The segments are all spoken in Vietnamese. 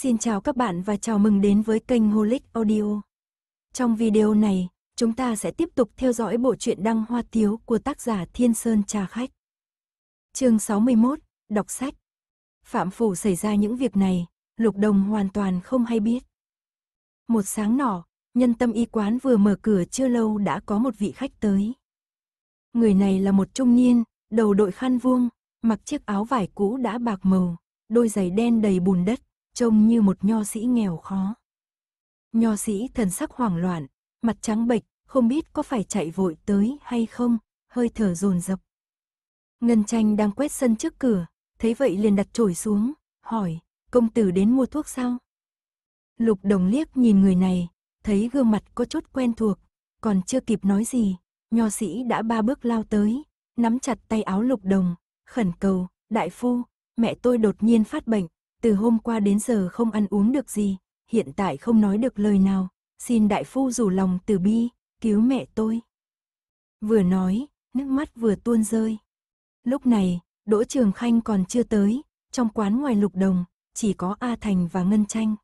Xin chào các bạn và chào mừng đến với kênh Holic Audio. Trong video này, chúng ta sẽ tiếp tục theo dõi bộ truyện Đăng Hoa Tiếu của tác giả Thiên Sơn Trà Khách. Chương 61, đọc sách. Phạm Phủ xảy ra những việc này, Lục Đồng hoàn toàn không hay biết. Một sáng nọ, nhân tâm y quán vừa mở cửa chưa lâu đã có một vị khách tới. Người này là một trung niên, đầu đội khăn vuông, mặc chiếc áo vải cũ đã bạc màu, đôi giày đen đầy bùn đất, trông như một nho sĩ nghèo khó. Nho sĩ thần sắc hoảng loạn, mặt trắng bệch, không biết có phải chạy vội tới hay không, hơi thở dồn dập. Ngân tranh đang quét sân trước cửa, thấy vậy liền đặt chổi xuống, hỏi, công tử đến mua thuốc sao? Lục đồng liếc nhìn người này, thấy gương mặt có chút quen thuộc, còn chưa kịp nói gì, nho sĩ đã ba bước lao tới, nắm chặt tay áo lục đồng, khẩn cầu, đại phu, mẹ tôi đột nhiên phát bệnh, từ hôm qua đến giờ không ăn uống được gì, hiện tại không nói được lời nào, xin đại phu rủ lòng từ bi, cứu mẹ tôi. Vừa nói, nước mắt vừa tuôn rơi. Lúc này, Đỗ Trường Khanh còn chưa tới, trong quán ngoài lục đồng, chỉ có A Thành và Ngân Tranh.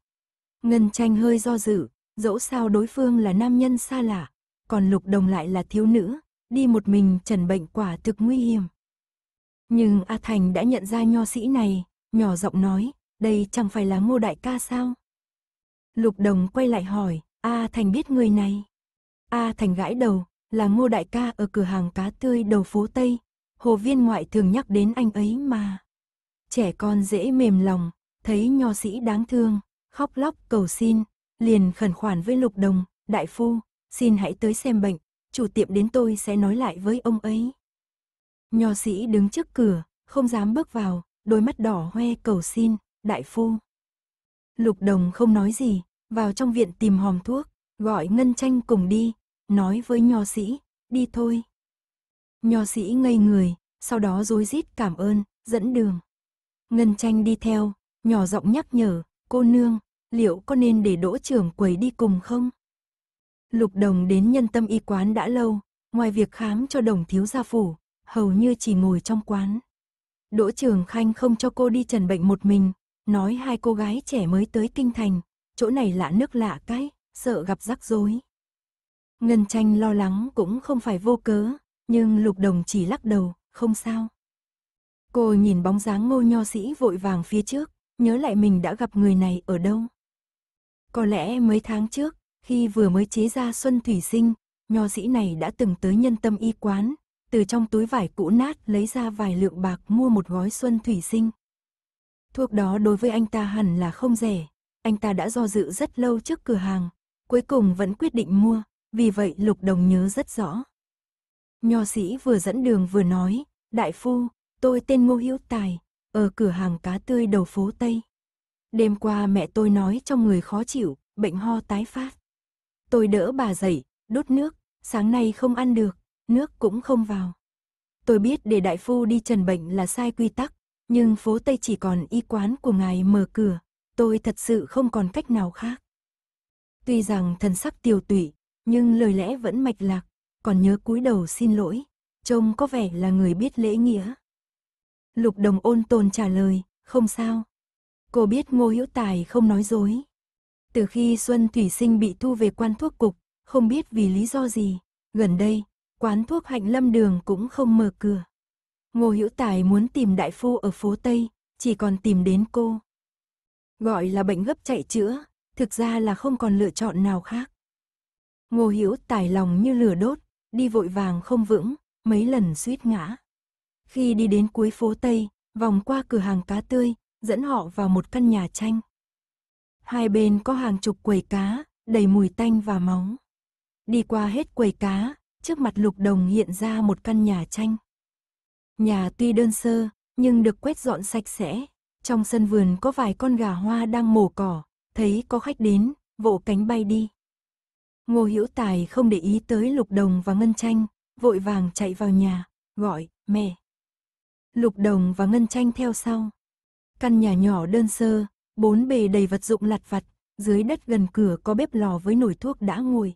Ngân Tranh hơi do dự, dẫu sao đối phương là nam nhân xa lạ, còn lục đồng lại là thiếu nữ, đi một mình trần bệnh quả thực nguy hiểm. Nhưng A Thành đã nhận ra nho sĩ này, nhỏ giọng nói, đây chẳng phải là ngô đại ca sao? Lục đồng quay lại hỏi, A Thành biết người này. A Thành gãi đầu, là ngô đại ca ở cửa hàng cá tươi đầu phố Tây, hồ viên ngoại thường nhắc đến anh ấy mà. Trẻ con dễ mềm lòng, thấy nho sĩ đáng thương, khóc lóc cầu xin, liền khẩn khoản với lục đồng, đại phu, xin hãy tới xem bệnh, chủ tiệm đến tôi sẽ nói lại với ông ấy. Nho sĩ đứng trước cửa, không dám bước vào, đôi mắt đỏ hoe cầu xin đại phu. Lục đồng không nói gì, vào trong viện tìm hòm thuốc, gọi ngân tranh cùng đi, nói với nho sĩ, đi thôi. Nho sĩ ngây người, sau đó rối rít cảm ơn, dẫn đường. Ngân tranh đi theo, nhỏ giọng nhắc nhở, cô nương, liệu có nên để đỗ trưởng quầy đi cùng không? Lục đồng đến nhân tâm y quán đã lâu, ngoài việc khám cho đồng thiếu gia phủ, hầu như chỉ ngồi trong quán. Đỗ trưởng khanh không cho cô đi trần bệnh một mình, nói hai cô gái trẻ mới tới kinh thành, chỗ này lạ nước lạ cái, sợ gặp rắc rối. Ngân tranh lo lắng cũng không phải vô cớ, nhưng lục đồng chỉ lắc đầu, không sao. Cô nhìn bóng dáng ngô nho sĩ vội vàng phía trước, nhớ lại mình đã gặp người này ở đâu. Có lẽ mấy tháng trước, khi vừa mới chế ra Xuân Thủy Sinh, nho sĩ này đã từng tới nhân tâm y quán, từ trong túi vải cũ nát lấy ra vài lượng bạc mua một gói Xuân Thủy Sinh, Thuốc đó đối với anh ta hẳn là không rẻ. Anh ta đã do dự rất lâu trước cửa hàng, cuối cùng vẫn quyết định mua, vì vậy Lục Đồng nhớ rất rõ. Nho sĩ vừa dẫn đường vừa nói, Đại Phu, tôi tên Ngô Hữu Tài, ở cửa hàng cá tươi đầu phố Tây. Đêm qua mẹ tôi nói trong người khó chịu, bệnh ho tái phát. Tôi đỡ bà dậy, đốt nước, sáng nay không ăn được, nước cũng không vào. Tôi biết để đại phu đi trần bệnh là sai quy tắc, nhưng phố Tây chỉ còn y quán của ngài mở cửa, tôi thật sự không còn cách nào khác. Tuy rằng thần sắc tiêu tụy, nhưng lời lẽ vẫn mạch lạc, còn nhớ cúi đầu xin lỗi, trông có vẻ là người biết lễ nghĩa. Lục đồng ôn tồn trả lời, không sao. Cô biết Ngô Hữu Tài không nói dối. Từ khi Xuân Thủy Sinh bị thu về quan thuốc cục, không biết vì lý do gì, gần đây, quán thuốc hạnh lâm đường cũng không mở cửa. Ngô Hữu Tài muốn tìm đại phu ở phố Tây, chỉ còn tìm đến cô. Gọi là bệnh gấp chạy chữa, thực ra là không còn lựa chọn nào khác. Ngô Hữu Tài lòng như lửa đốt, đi vội vàng không vững, mấy lần suýt ngã. Khi đi đến cuối phố Tây, vòng qua cửa hàng cá tươi, dẫn họ vào một căn nhà tranh. Hai bên có hàng chục quầy cá, đầy mùi tanh và máu. Đi qua hết quầy cá, trước mặt Lục Đồng hiện ra một căn nhà tranh. Nhà tuy đơn sơ, nhưng được quét dọn sạch sẽ. Trong sân vườn có vài con gà hoa đang mổ cỏ, thấy có khách đến, vỗ cánh bay đi. Ngô Hữu Tài không để ý tới Lục Đồng và Ngân Tranh, vội vàng chạy vào nhà, gọi, mẹ. Lục Đồng và Ngân Tranh theo sau. Căn nhà nhỏ đơn sơ, bốn bề đầy vật dụng lặt vặt, dưới đất gần cửa có bếp lò với nồi thuốc đã nguội.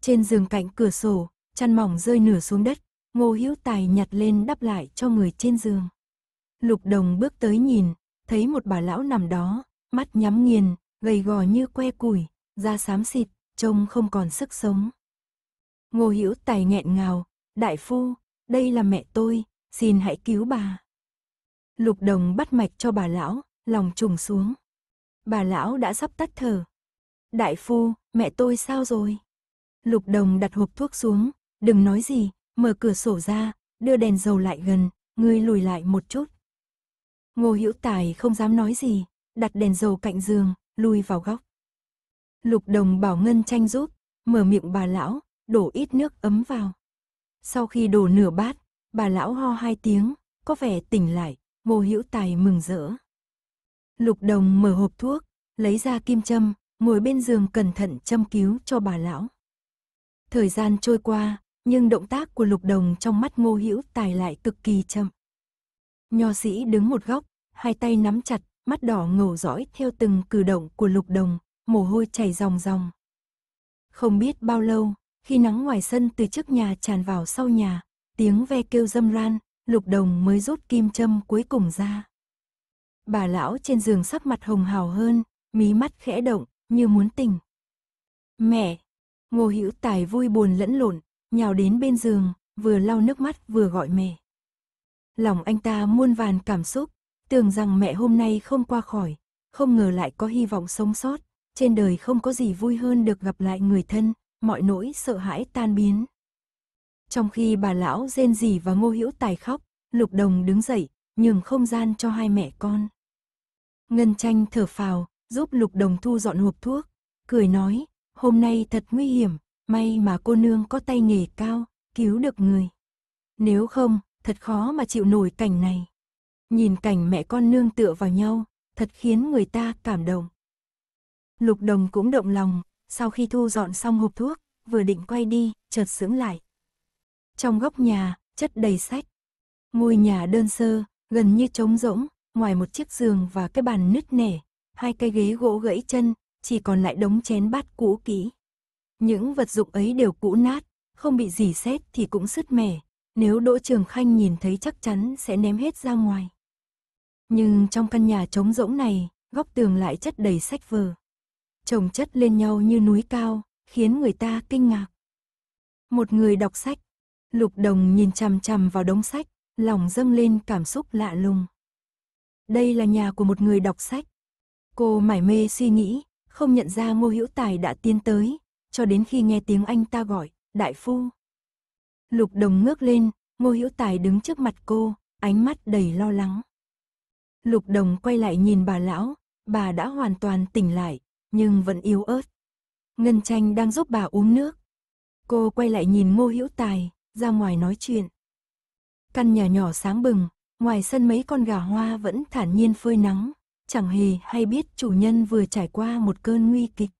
Trên giường cạnh cửa sổ, chăn mỏng rơi nửa xuống đất, Ngô Hiếu Tài nhặt lên đắp lại cho người trên giường. Lục Đồng bước tới nhìn, thấy một bà lão nằm đó, mắt nhắm nghiền, gầy gò như que củi, da xám xịt, trông không còn sức sống. Ngô Hiếu Tài nghẹn ngào, đại phu, đây là mẹ tôi, xin hãy cứu bà. Lục Đồng bắt mạch cho bà lão, lòng trùng xuống. Bà lão đã sắp tắt thở. Đại phu, mẹ tôi sao rồi? Lục Đồng đặt hộp thuốc xuống, đừng nói gì, mở cửa sổ ra, đưa đèn dầu lại gần, ngươi lùi lại một chút. Ngô Hữu Tài không dám nói gì, đặt đèn dầu cạnh giường, lùi vào góc. Lục Đồng bảo Ngân tranh giúp, mở miệng bà lão, đổ ít nước ấm vào. Sau khi đổ nửa bát, bà lão ho hai tiếng, có vẻ tỉnh lại, Ngô Hữu Tài mừng rỡ. Lục Đồng mở hộp thuốc, lấy ra kim châm, ngồi bên giường cẩn thận châm cứu cho bà lão. Thời gian trôi qua, nhưng động tác của Lục Đồng trong mắt Ngô Hữu Tài lại cực kỳ chậm. Nho sĩ đứng một góc, hai tay nắm chặt, mắt đỏ ngầu dõi theo từng cử động của Lục Đồng, mồ hôi chảy ròng ròng. Không biết bao lâu, khi nắng ngoài sân từ trước nhà tràn vào sau nhà, tiếng ve kêu râm ran, Lục Đồng mới rút kim châm cuối cùng ra. Bà lão trên giường sắc mặt hồng hào hơn, mí mắt khẽ động, như muốn tỉnh. Mẹ! Ngô Hữu Tài vui buồn lẫn lộn, nhào đến bên giường, vừa lau nước mắt vừa gọi mẹ. Lòng anh ta muôn vàn cảm xúc, tưởng rằng mẹ hôm nay không qua khỏi, không ngờ lại có hy vọng sống sót, trên đời không có gì vui hơn được gặp lại người thân, mọi nỗi sợ hãi tan biến. Trong khi bà lão rên rỉ và ngô hữu tài khóc, lục đồng đứng dậy, nhường không gian cho hai mẹ con. Ngân tranh thở phào, giúp lục đồng thu dọn hộp thuốc, cười nói, hôm nay thật nguy hiểm, May mà cô nương có tay nghề cao, cứu được người. Nếu không, thật khó mà chịu nổi cảnh này. Nhìn cảnh mẹ con nương tựa vào nhau, thật khiến người ta cảm động. Lục đồng cũng động lòng, sau khi thu dọn xong hộp thuốc, vừa định quay đi, chợt sững lại. Trong góc nhà, chất đầy sách. Ngôi nhà đơn sơ, gần như trống rỗng, ngoài một chiếc giường và cái bàn nứt nẻ, hai cái ghế gỗ gãy chân, chỉ còn lại đống chén bát cũ kỹ. Những vật dụng ấy đều cũ nát, không bị gì xét thì cũng sứt mẻ. Nếu Đỗ Trường Khanh nhìn thấy chắc chắn sẽ ném hết ra ngoài. Nhưng trong căn nhà trống rỗng này, góc tường lại chất đầy sách vở. Chồng chất lên nhau như núi cao, khiến người ta kinh ngạc. Một người đọc sách, Lục Đồng nhìn chằm chằm vào đống sách, lòng dâng lên cảm xúc lạ lùng. Đây là nhà của một người đọc sách. Cô mải mê suy nghĩ, không nhận ra Ngô Hữu Tài đã tiến tới, cho đến khi nghe tiếng anh ta gọi, đại phu. Lục đồng ngước lên, ngô Hữu tài đứng trước mặt cô, ánh mắt đầy lo lắng. Lục đồng quay lại nhìn bà lão, bà đã hoàn toàn tỉnh lại, nhưng vẫn yếu ớt. Ngân tranh đang giúp bà uống nước. Cô quay lại nhìn ngô Hữu tài, ra ngoài nói chuyện. Căn nhà nhỏ sáng bừng, ngoài sân mấy con gà hoa vẫn thản nhiên phơi nắng, chẳng hề hay biết chủ nhân vừa trải qua một cơn nguy kịch.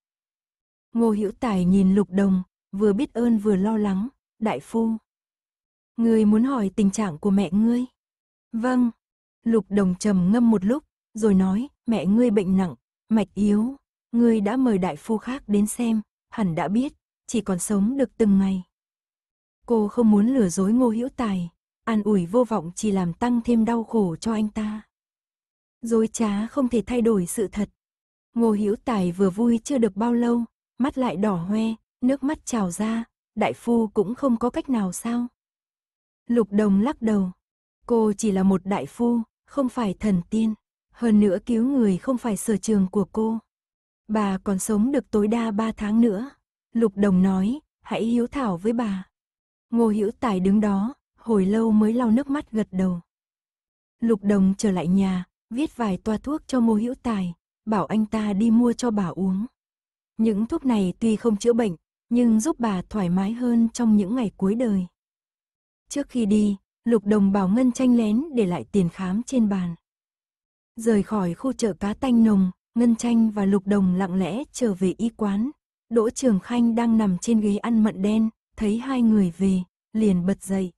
Ngô Hữu Tài nhìn Lục Đồng, vừa biết ơn vừa lo lắng, "Đại phu, người muốn hỏi tình trạng của mẹ ngươi?" "Vâng." Lục Đồng trầm ngâm một lúc, rồi nói, "Mẹ ngươi bệnh nặng, mạch yếu, ngươi đã mời đại phu khác đến xem, hẳn đã biết, chỉ còn sống được từng ngày." Cô không muốn lừa dối Ngô Hữu Tài, an ủi vô vọng chỉ làm tăng thêm đau khổ cho anh ta. Dối trá không thể thay đổi sự thật. Ngô Hữu Tài vừa vui chưa được bao lâu, mắt lại đỏ hoe, nước mắt trào ra, đại phu cũng không có cách nào sao. Lục đồng lắc đầu, cô chỉ là một đại phu, không phải thần tiên, hơn nữa cứu người không phải sở trường của cô. Bà còn sống được tối đa 3 tháng nữa. Lục đồng nói, hãy hiếu thảo với bà. Ngô Hữu Tài đứng đó, hồi lâu mới lau nước mắt gật đầu. Lục Đồng trở lại nhà, viết vài toa thuốc cho Ngô Hữu Tài, bảo anh ta đi mua cho bà uống. Những thuốc này tuy không chữa bệnh, nhưng giúp bà thoải mái hơn trong những ngày cuối đời. Trước khi đi, Lục Đồng bảo Ngân tranh lén để lại tiền khám trên bàn. Rời khỏi khu chợ cá tanh nồng, Ngân Tranh và Lục Đồng lặng lẽ trở về y quán. Đỗ Trường Khanh đang nằm trên ghế ăn mận đen, thấy hai người về, liền bật dậy.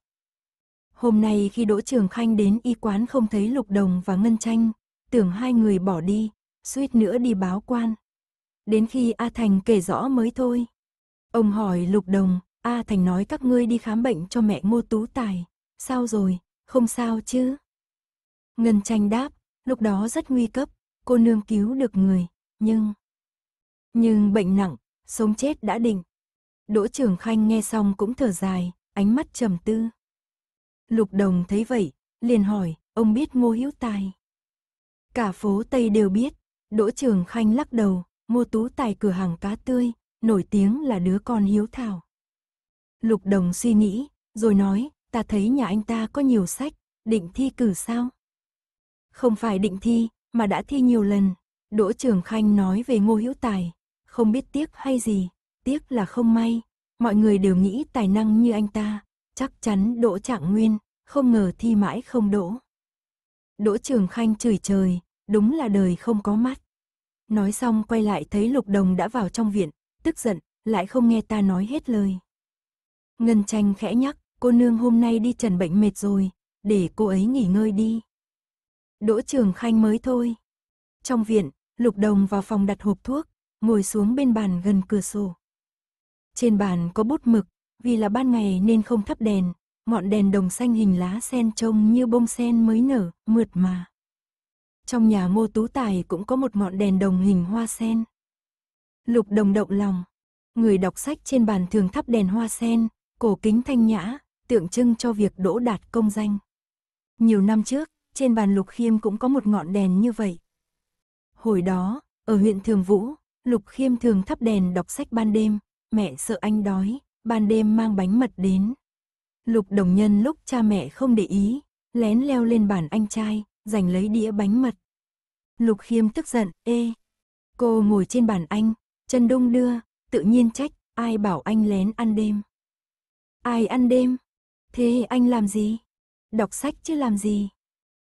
Hôm nay khi Đỗ Trường Khanh đến y quán không thấy Lục Đồng và Ngân Tranh, tưởng hai người bỏ đi, suýt nữa đi báo quan. Đến khi A Thành kể rõ mới thôi. Ông hỏi Lục Đồng, A Thành nói các ngươi đi khám bệnh cho mẹ ngô tú tài. Sao rồi, không sao chứ? Ngân tranh đáp, lúc đó rất nguy cấp, cô nương cứu được người, nhưng... Nhưng bệnh nặng, sống chết đã định. Đỗ Trường Khanh nghe xong cũng thở dài, ánh mắt trầm tư. Lục Đồng thấy vậy, liền hỏi, ông biết Ngô Hữu Tài? Cả phố Tây đều biết, Đỗ Trường Khanh lắc đầu, Ngô Tú Tài cửa hàng cá tươi, nổi tiếng là đứa con hiếu thảo. Lục Đồng suy nghĩ, rồi nói, ta thấy nhà anh ta có nhiều sách, định thi cử sao? Không phải định thi, mà đã thi nhiều lần. Đỗ Trường Khanh nói về Ngô Hiếu Tài, không biết tiếc hay gì, tiếc là không may. Mọi người đều nghĩ tài năng như anh ta, chắc chắn đỗ trạng nguyên, không ngờ thi mãi không đỗ. Đỗ Trường Khanh chửi trời, đúng là đời không có mắt. Nói xong quay lại thấy Lục Đồng đã vào trong viện, tức giận, lại không nghe ta nói hết lời. Ngân tranh khẽ nhắc, cô nương hôm nay đi trần bệnh mệt rồi, để cô ấy nghỉ ngơi đi. Đỗ Trường Khanh mới thôi. Trong viện, Lục Đồng vào phòng đặt hộp thuốc, ngồi xuống bên bàn gần cửa sổ. Trên bàn có bút mực, vì là ban ngày nên không thắp đèn, ngọn đèn đồng xanh hình lá sen trông như bông sen mới nở, mượt mà. Trong nhà ngô tú tài cũng có một ngọn đèn đồng hình hoa sen. Lục đồng động lòng. Người đọc sách trên bàn thường thắp đèn hoa sen, cổ kính thanh nhã, tượng trưng cho việc đỗ đạt công danh. Nhiều năm trước, trên bàn Lục Khiêm cũng có một ngọn đèn như vậy. Hồi đó, ở huyện Thường Vũ, Lục Khiêm thường thắp đèn đọc sách ban đêm, mẹ sợ anh đói, ban đêm mang bánh mật đến. Lục đồng nhân lúc cha mẹ không để ý, lén leo lên bàn anh trai, giành lấy đĩa bánh mật. Lục Khiêm tức giận, ê. Cô ngồi trên bàn anh, chân đung đưa, tự nhiên trách, ai bảo anh lén ăn đêm. Ai ăn đêm? Thế anh làm gì? Đọc sách chứ làm gì?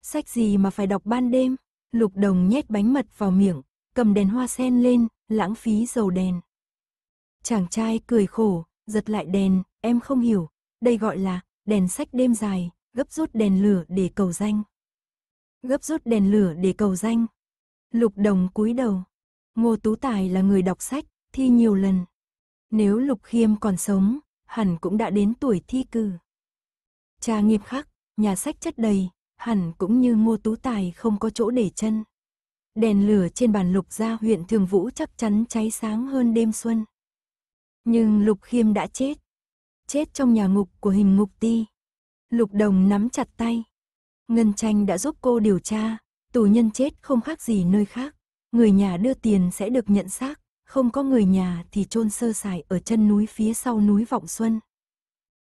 Sách gì mà phải đọc ban đêm? Lục Đồng nhét bánh mật vào miệng, cầm đèn hoa sen lên, lãng phí dầu đèn. Chàng trai cười khổ, giật lại đèn, em không hiểu, đây gọi là đèn sách đêm dài, gấp rút đèn lửa để cầu danh gấp rút đèn lửa để cầu danh. Lục Đồng cúi đầu. Ngô Tú Tài là người đọc sách, thi nhiều lần. Nếu Lục Khiêm còn sống, hẳn cũng đã đến tuổi thi cử. Cha nghiêm khắc, nhà sách chất đầy, hẳn cũng như Ngô Tú Tài không có chỗ để chân. Đèn lửa trên bàn Lục gia huyện Thường Vũ chắc chắn cháy sáng hơn đêm xuân. Nhưng Lục Khiêm đã chết. Chết trong nhà ngục của hình ngục ti. Lục Đồng nắm chặt tay. Ngân Tranh đã giúp cô điều tra, tù nhân chết không khác gì nơi khác, người nhà đưa tiền sẽ được nhận xác, không có người nhà thì chôn sơ sài ở chân núi phía sau núi Vọng Xuân.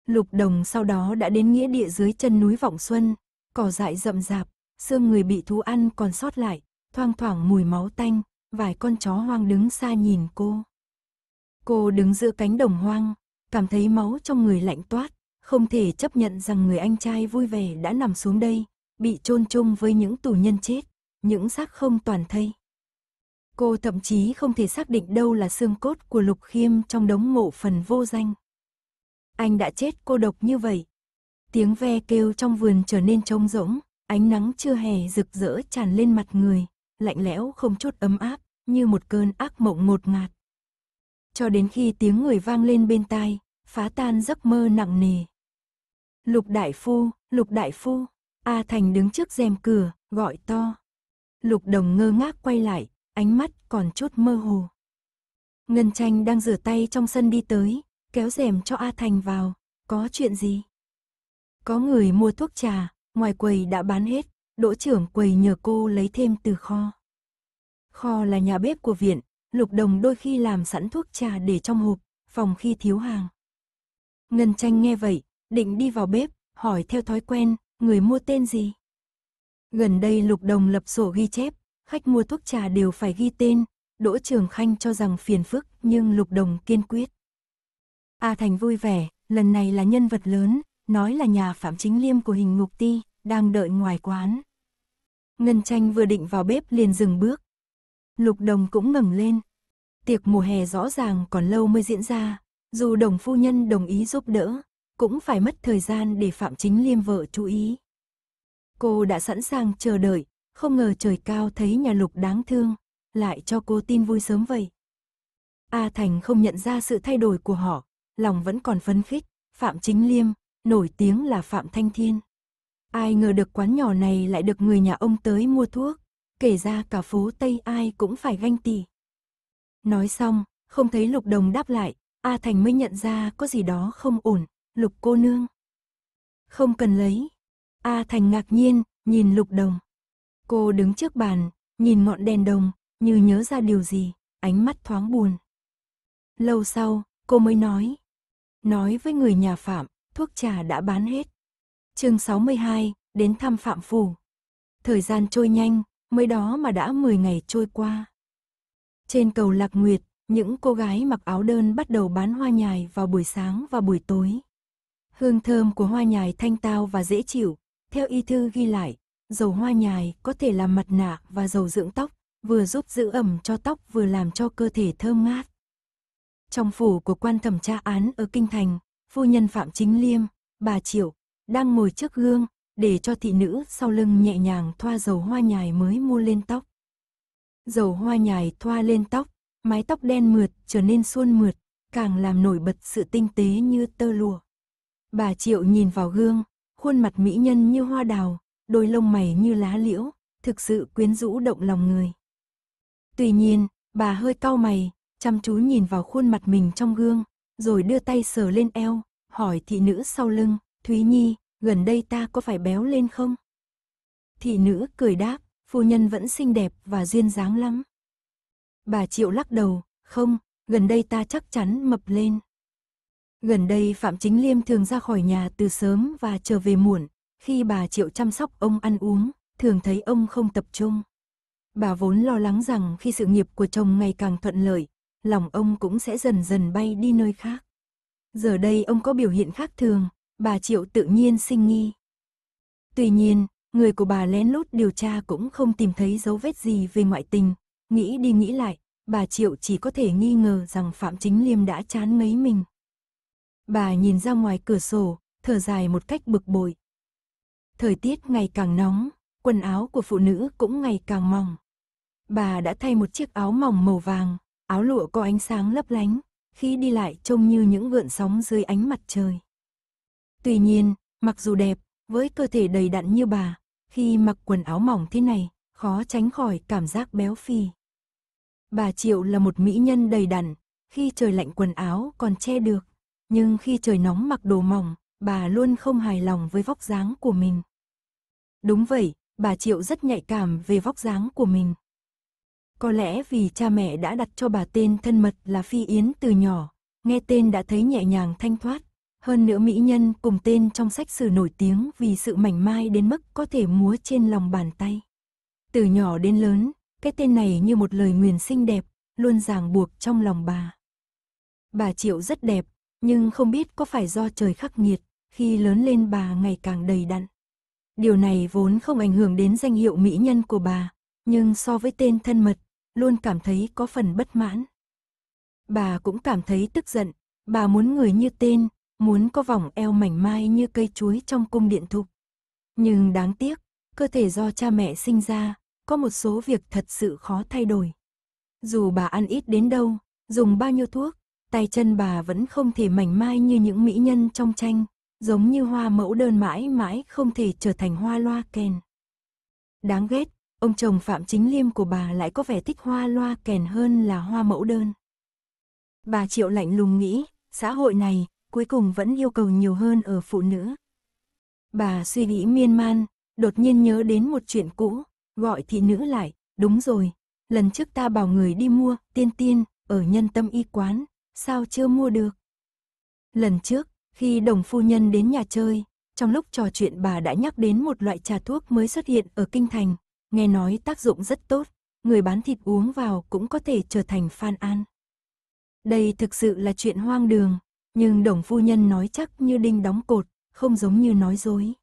Lục Đồng sau đó đã đến nghĩa địa dưới chân núi Vọng Xuân, cỏ dại rậm rạp, xương người bị thú ăn còn sót lại, thoang thoảng mùi máu tanh, vài con chó hoang đứng xa nhìn cô. Cô đứng giữa cánh đồng hoang, cảm thấy máu trong người lạnh toát, không thể chấp nhận rằng người anh trai vui vẻ đã nằm xuống đây, bị chôn chung với những tù nhân chết, những xác không toàn thây. Cô thậm chí không thể xác định đâu là xương cốt của Lục Khiêm trong đống mộ phần vô danh. Anh đã chết cô độc như vậy. Tiếng ve kêu trong vườn trở nên trống rỗng, ánh nắng chưa hè rực rỡ tràn lên mặt người, lạnh lẽo không chút ấm áp, như một cơn ác mộng ngột ngạt. Cho đến khi tiếng người vang lên bên tai, phá tan giấc mơ nặng nề. Lục Đại Phu, Lục Đại Phu. A Thành đứng trước rèm cửa, gọi to. Lục Đồng ngơ ngác quay lại, ánh mắt còn chút mơ hồ. Ngân Tranh đang rửa tay trong sân đi tới, kéo rèm cho A Thành vào, có chuyện gì? Có người mua thuốc trà, ngoài quầy đã bán hết, đỗ trưởng quầy nhờ cô lấy thêm từ kho. Kho là nhà bếp của viện, Lục Đồng đôi khi làm sẵn thuốc trà để trong hộp, phòng khi thiếu hàng. Ngân Tranh nghe vậy, định đi vào bếp, hỏi theo thói quen, người mua tên gì? Gần đây Lục Đồng lập sổ ghi chép, khách mua thuốc trà đều phải ghi tên, Đỗ Trường Khanh cho rằng phiền phức nhưng Lục Đồng kiên quyết. A Thành vui vẻ, lần này là nhân vật lớn, nói là nhà Phạm Chính Liêm của hình ngục ti, đang đợi ngoài quán. Ngân tranh vừa định vào bếp liền dừng bước. Lục Đồng cũng ngẩng lên. Tiệc mùa hè rõ ràng còn lâu mới diễn ra, dù đồng phu nhân đồng ý giúp đỡ, cũng phải mất thời gian để Phạm Chính Liêm vợ chú ý. Cô đã sẵn sàng chờ đợi, không ngờ trời cao thấy nhà lục đáng thương, lại cho cô tin vui sớm vậy. A Thành không nhận ra sự thay đổi của họ, lòng vẫn còn phấn khích, Phạm Chính Liêm, nổi tiếng là Phạm Thanh Thiên. Ai ngờ được quán nhỏ này lại được người nhà ông tới mua thuốc, kể ra cả phố Tây ai cũng phải ganh tị. Nói xong, không thấy Lục Đồng đáp lại, A Thành mới nhận ra có gì đó không ổn, Lục cô nương. Không cần lấy. A Thành ngạc nhiên, nhìn lục đồng. Cô đứng trước bàn, nhìn ngọn đèn đồng, như nhớ ra điều gì, ánh mắt thoáng buồn. Lâu sau, cô mới nói. Nói với người nhà Phạm, thuốc trà đã bán hết. chương 62, đến thăm Phạm Phủ. Thời gian trôi nhanh, mới đó mà đã 10 ngày trôi qua. Trên cầu Lạc Nguyệt, những cô gái mặc áo đơn bắt đầu bán hoa nhài vào buổi sáng và buổi tối. Hương thơm của hoa nhài thanh tao và dễ chịu. Theo y thư ghi lại, dầu hoa nhài có thể làm mặt nạ và dầu dưỡng tóc, vừa giúp giữ ẩm cho tóc vừa làm cho cơ thể thơm ngát. Trong phủ của quan thẩm tra án ở Kinh Thành, phu nhân Phạm Chính Liêm, bà Triệu, đang ngồi trước gương, để cho thị nữ sau lưng nhẹ nhàng thoa dầu hoa nhài mới mua lên tóc. Dầu hoa nhài thoa lên tóc, mái tóc đen mượt trở nên suôn mượt, càng làm nổi bật sự tinh tế như tơ lụa. Bà Triệu nhìn vào gương, khuôn mặt mỹ nhân như hoa đào, đôi lông mày như lá liễu, thực sự quyến rũ động lòng người. Tuy nhiên, bà hơi cau mày, chăm chú nhìn vào khuôn mặt mình trong gương, rồi đưa tay sờ lên eo, hỏi thị nữ sau lưng, Thúy Nhi, gần đây ta có phải béo lên không? Thị nữ cười đáp, phu nhân vẫn xinh đẹp và duyên dáng lắm. Bà Triệu lắc đầu, không, gần đây ta chắc chắn mập lên. Gần đây Phạm Chính Liêm thường ra khỏi nhà từ sớm và trở về muộn, khi bà Triệu chăm sóc ông ăn uống, thường thấy ông không tập trung. Bà vốn lo lắng rằng khi sự nghiệp của chồng ngày càng thuận lợi, lòng ông cũng sẽ dần dần bay đi nơi khác. Giờ đây ông có biểu hiện khác thường, bà Triệu tự nhiên sinh nghi. Tuy nhiên, người của bà lén lút điều tra cũng không tìm thấy dấu vết gì về ngoại tình. Nghĩ đi nghĩ lại, bà Triệu chỉ có thể nghi ngờ rằng Phạm Chính Liêm đã chán ngấy mình. Bà nhìn ra ngoài cửa sổ, thở dài một cách bực bội. Thời tiết ngày càng nóng, quần áo của phụ nữ cũng ngày càng mỏng. Bà đã thay một chiếc áo mỏng màu vàng, áo lụa có ánh sáng lấp lánh, khi đi lại trông như những gợn sóng dưới ánh mặt trời. Tuy nhiên, mặc dù đẹp, với cơ thể đầy đặn như bà, khi mặc quần áo mỏng thế này, khó tránh khỏi cảm giác béo phì. Bà Triệu là một mỹ nhân đầy đặn, khi trời lạnh quần áo còn che được, nhưng khi trời nóng mặc đồ mỏng, bà luôn không hài lòng với vóc dáng của mình. Đúng vậy, bà Triệu rất nhạy cảm về vóc dáng của mình. Có lẽ vì cha mẹ đã đặt cho bà tên thân mật là Phi Yến từ nhỏ, nghe tên đã thấy nhẹ nhàng thanh thoát. Hơn nữa mỹ nhân cùng tên trong sách sử nổi tiếng vì sự mảnh mai đến mức có thể múa trên lòng bàn tay. Từ nhỏ đến lớn, cái tên này như một lời nguyền xinh đẹp, luôn ràng buộc trong lòng bà. Bà Triệu rất đẹp, nhưng không biết có phải do trời khắc nghiệt, khi lớn lên bà ngày càng đầy đặn. Điều này vốn không ảnh hưởng đến danh hiệu mỹ nhân của bà, nhưng so với tên thân mật, luôn cảm thấy có phần bất mãn. Bà cũng cảm thấy tức giận, bà muốn người như tên, muốn có vòng eo mảnh mai như cây chuối trong cung điện thục. Nhưng đáng tiếc, cơ thể do cha mẹ sinh ra, có một số việc thật sự khó thay đổi. Dù bà ăn ít đến đâu, dùng bao nhiêu thuốc, tay chân bà vẫn không thể mảnh mai như những mỹ nhân trong tranh, giống như hoa mẫu đơn mãi mãi không thể trở thành hoa loa kèn. Đáng ghét, ông chồng Phạm Chính Liêm của bà lại có vẻ thích hoa loa kèn hơn là hoa mẫu đơn. Bà Triệu lạnh lùng nghĩ, xã hội này cuối cùng vẫn yêu cầu nhiều hơn ở phụ nữ. Bà suy nghĩ miên man, đột nhiên nhớ đến một chuyện cũ, gọi thị nữ lại, đúng rồi, lần trước ta bảo người đi mua tiên tiên ở nhân tâm y quán, sao chưa mua được? Lần trước, khi đồng phu nhân đến nhà chơi, trong lúc trò chuyện bà đã nhắc đến một loại trà thuốc mới xuất hiện ở Kinh Thành, nghe nói tác dụng rất tốt, người bán thịt uống vào cũng có thể trở thành phan an. Đây thực sự là chuyện hoang đường, nhưng đồng phu nhân nói chắc như đinh đóng cột, không giống như nói dối.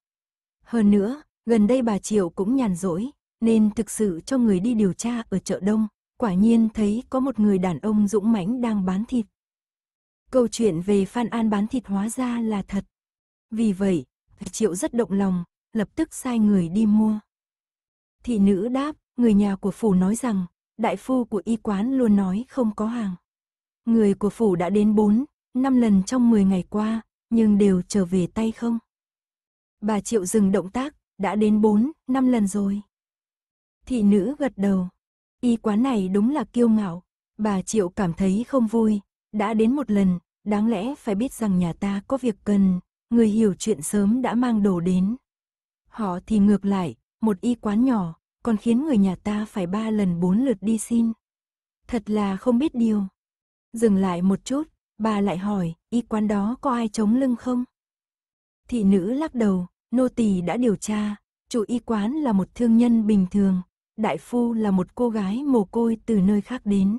Hơn nữa, gần đây bà Triệu cũng nhàn rỗi, nên thực sự cho người đi điều tra ở chợ Đông, quả nhiên thấy có một người đàn ông dũng mãnh đang bán thịt. Câu chuyện về Phan An bán thịt hóa ra là thật. Vì vậy, Triệu rất động lòng, lập tức sai người đi mua. Thị nữ đáp, người nhà của phủ nói rằng, đại phu của y quán luôn nói không có hàng. Người của phủ đã đến 4, 5 lần trong 10 ngày qua, nhưng đều trở về tay không. Bà Triệu dừng động tác, đã đến 4, 5 lần rồi. Thị nữ gật đầu. Y quán này đúng là kiêu ngạo. Bà Triệu cảm thấy không vui, đã đến một lần, đáng lẽ phải biết rằng nhà ta có việc cần, người hiểu chuyện sớm đã mang đồ đến. Họ thì ngược lại, một y quán nhỏ, còn khiến người nhà ta phải ba lần bốn lượt đi xin. Thật là không biết điều. Dừng lại một chút, bà lại hỏi, y quán đó có ai chống lưng không? Thị nữ lắc đầu, nô tỳ đã điều tra, chủ y quán là một thương nhân bình thường, đại phu là một cô gái mồ côi từ nơi khác đến.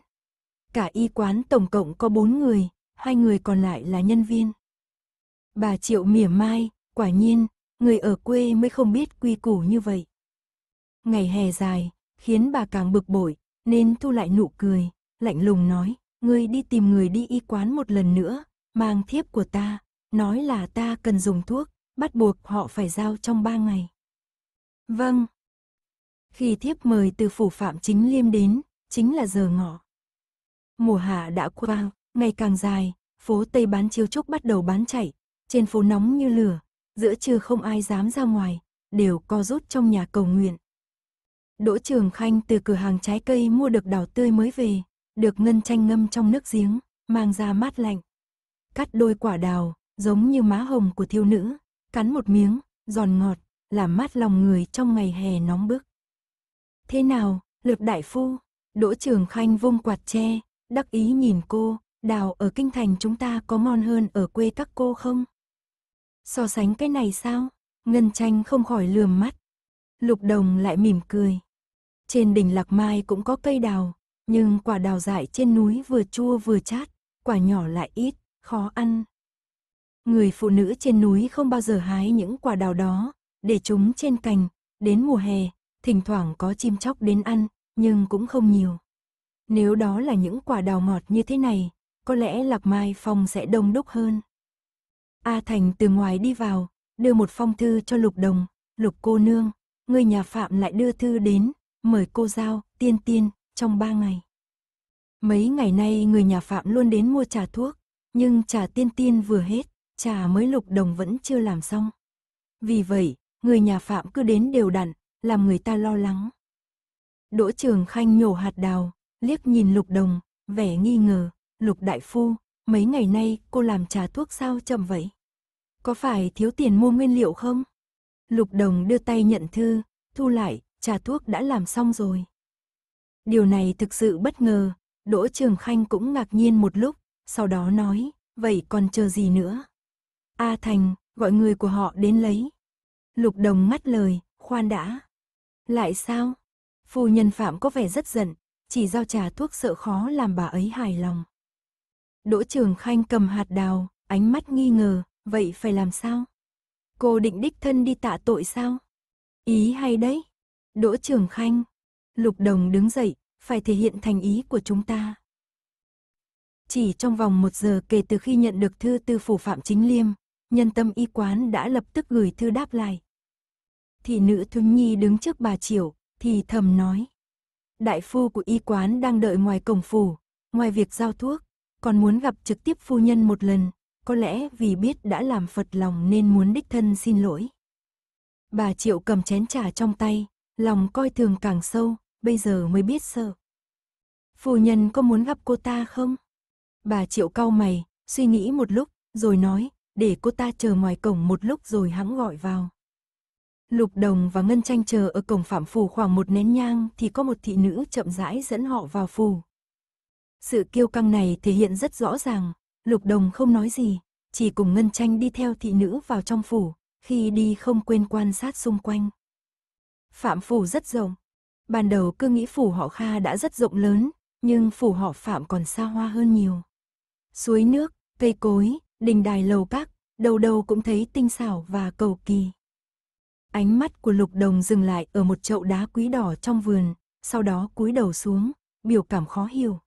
Cả y quán tổng cộng có bốn người, hai người còn lại là nhân viên. Bà Triệu mỉa mai, quả nhiên, người ở quê mới không biết quy củ như vậy. Ngày hè dài, khiến bà càng bực bội, nên thu lại nụ cười, lạnh lùng nói, ngươi đi tìm người đi y quán một lần nữa, mang thiếp của ta, nói là ta cần dùng thuốc, bắt buộc họ phải giao trong ba ngày. Vâng. Khi thiếp mời từ phủ phạm chính liêm đến, chính là giờ ngọ. Mùa hạ đã qua, ngày càng dài, phố Tây bán chiêu trúc bắt đầu bán chạy, trên phố nóng như lửa, giữa trưa không ai dám ra ngoài, đều co rút trong nhà cầu nguyện. Đỗ Trường Khanh từ cửa hàng trái cây mua được đào tươi mới về, được ngân chanh ngâm trong nước giếng, mang ra mát lạnh. Cắt đôi quả đào, giống như má hồng của thiêu nữ, cắn một miếng, giòn ngọt, làm mát lòng người trong ngày hè nóng bức. Thế nào, lược đại phu, Đỗ Trường Khanh vung quạt tre, đắc ý nhìn cô, đào ở kinh thành chúng ta có ngon hơn ở quê các cô không? So sánh cái này sao? Ngân tranh không khỏi lườm mắt. Lục đồng lại mỉm cười. Trên đỉnh Lạc Mai cũng có cây đào, nhưng quả đào dại trên núi vừa chua vừa chát, quả nhỏ lại ít, khó ăn. Người phụ nữ trên núi không bao giờ hái những quả đào đó, để chúng trên cành, đến mùa hè, thỉnh thoảng có chim chóc đến ăn, nhưng cũng không nhiều. Nếu đó là những quả đào ngọt như thế này, có lẽ Lạc Mai Phong sẽ đông đúc hơn. A Thành từ ngoài đi vào, đưa một phong thư cho Lục Đồng, Lục cô nương, người nhà Phạm lại đưa thư đến, mời cô giao, tiên tiên, trong ba ngày. Mấy ngày nay người nhà Phạm luôn đến mua trà thuốc, nhưng trà tiên tiên vừa hết, trà mới Lục Đồng vẫn chưa làm xong. Vì vậy, người nhà Phạm cứ đến đều đặn, làm người ta lo lắng. Đỗ Trường Khanh nhổ hạt đào, liếc nhìn Lục Đồng, vẻ nghi ngờ, Lục Đại Phu, mấy ngày nay cô làm trà thuốc sao chậm vậy? Có phải thiếu tiền mua nguyên liệu không? Lục Đồng đưa tay nhận thư, thu lại, trà thuốc đã làm xong rồi. Điều này thực sự bất ngờ, Đỗ Trường Khanh cũng ngạc nhiên một lúc, sau đó nói, vậy còn chờ gì nữa? A Thành, gọi người của họ đến lấy. Lục Đồng ngắt lời, khoan đã. Lại sao? Phu nhân Phạm có vẻ rất giận, chỉ giao trà thuốc sợ khó làm bà ấy hài lòng. Đỗ Trường Khanh cầm hạt đào, ánh mắt nghi ngờ, vậy phải làm sao? Cô định đích thân đi tạ tội sao? Ý hay đấy. Đỗ Trường Khanh. Lục Đồng đứng dậy, phải thể hiện thành ý của chúng ta. Chỉ trong vòng một giờ kể từ khi nhận được thư từ phủ Phạm Chính Liêm, nhân tâm y quán đã lập tức gửi thư đáp lại. Thị nữ Thuấn Nhi đứng trước bà triệu, thì thầm nói đại phu của y quán đang đợi ngoài cổng phủ, ngoài việc giao thuốc, còn muốn gặp trực tiếp phu nhân một lần, có lẽ vì biết đã làm Phật lòng nên muốn đích thân xin lỗi. Bà Triệu cầm chén trà trong tay, lòng coi thường càng sâu, bây giờ mới biết sợ. Phu nhân có muốn gặp cô ta không? Bà Triệu cau mày, suy nghĩ một lúc, rồi nói, để cô ta chờ ngoài cổng một lúc rồi hãng gọi vào. Lục Đồng và Ngân Tranh chờ ở cổng phạm phủ khoảng một nén nhang thì có một thị nữ chậm rãi dẫn họ vào phủ. Sự kiêu căng này thể hiện rất rõ ràng, Lục Đồng không nói gì, chỉ cùng Ngân Tranh đi theo thị nữ vào trong phủ, khi đi không quên quan sát xung quanh. Phạm phủ rất rộng, ban đầu cứ nghĩ phủ họ Kha đã rất rộng lớn, nhưng phủ họ Phạm còn xa hoa hơn nhiều. Suối nước, cây cối, đình đài lầu các, đầu đầu cũng thấy tinh xảo và cầu kỳ. Ánh mắt của Lục Đồng dừng lại ở một chậu đá quý đỏ trong vườn, sau đó cúi đầu xuống, biểu cảm khó hiểu.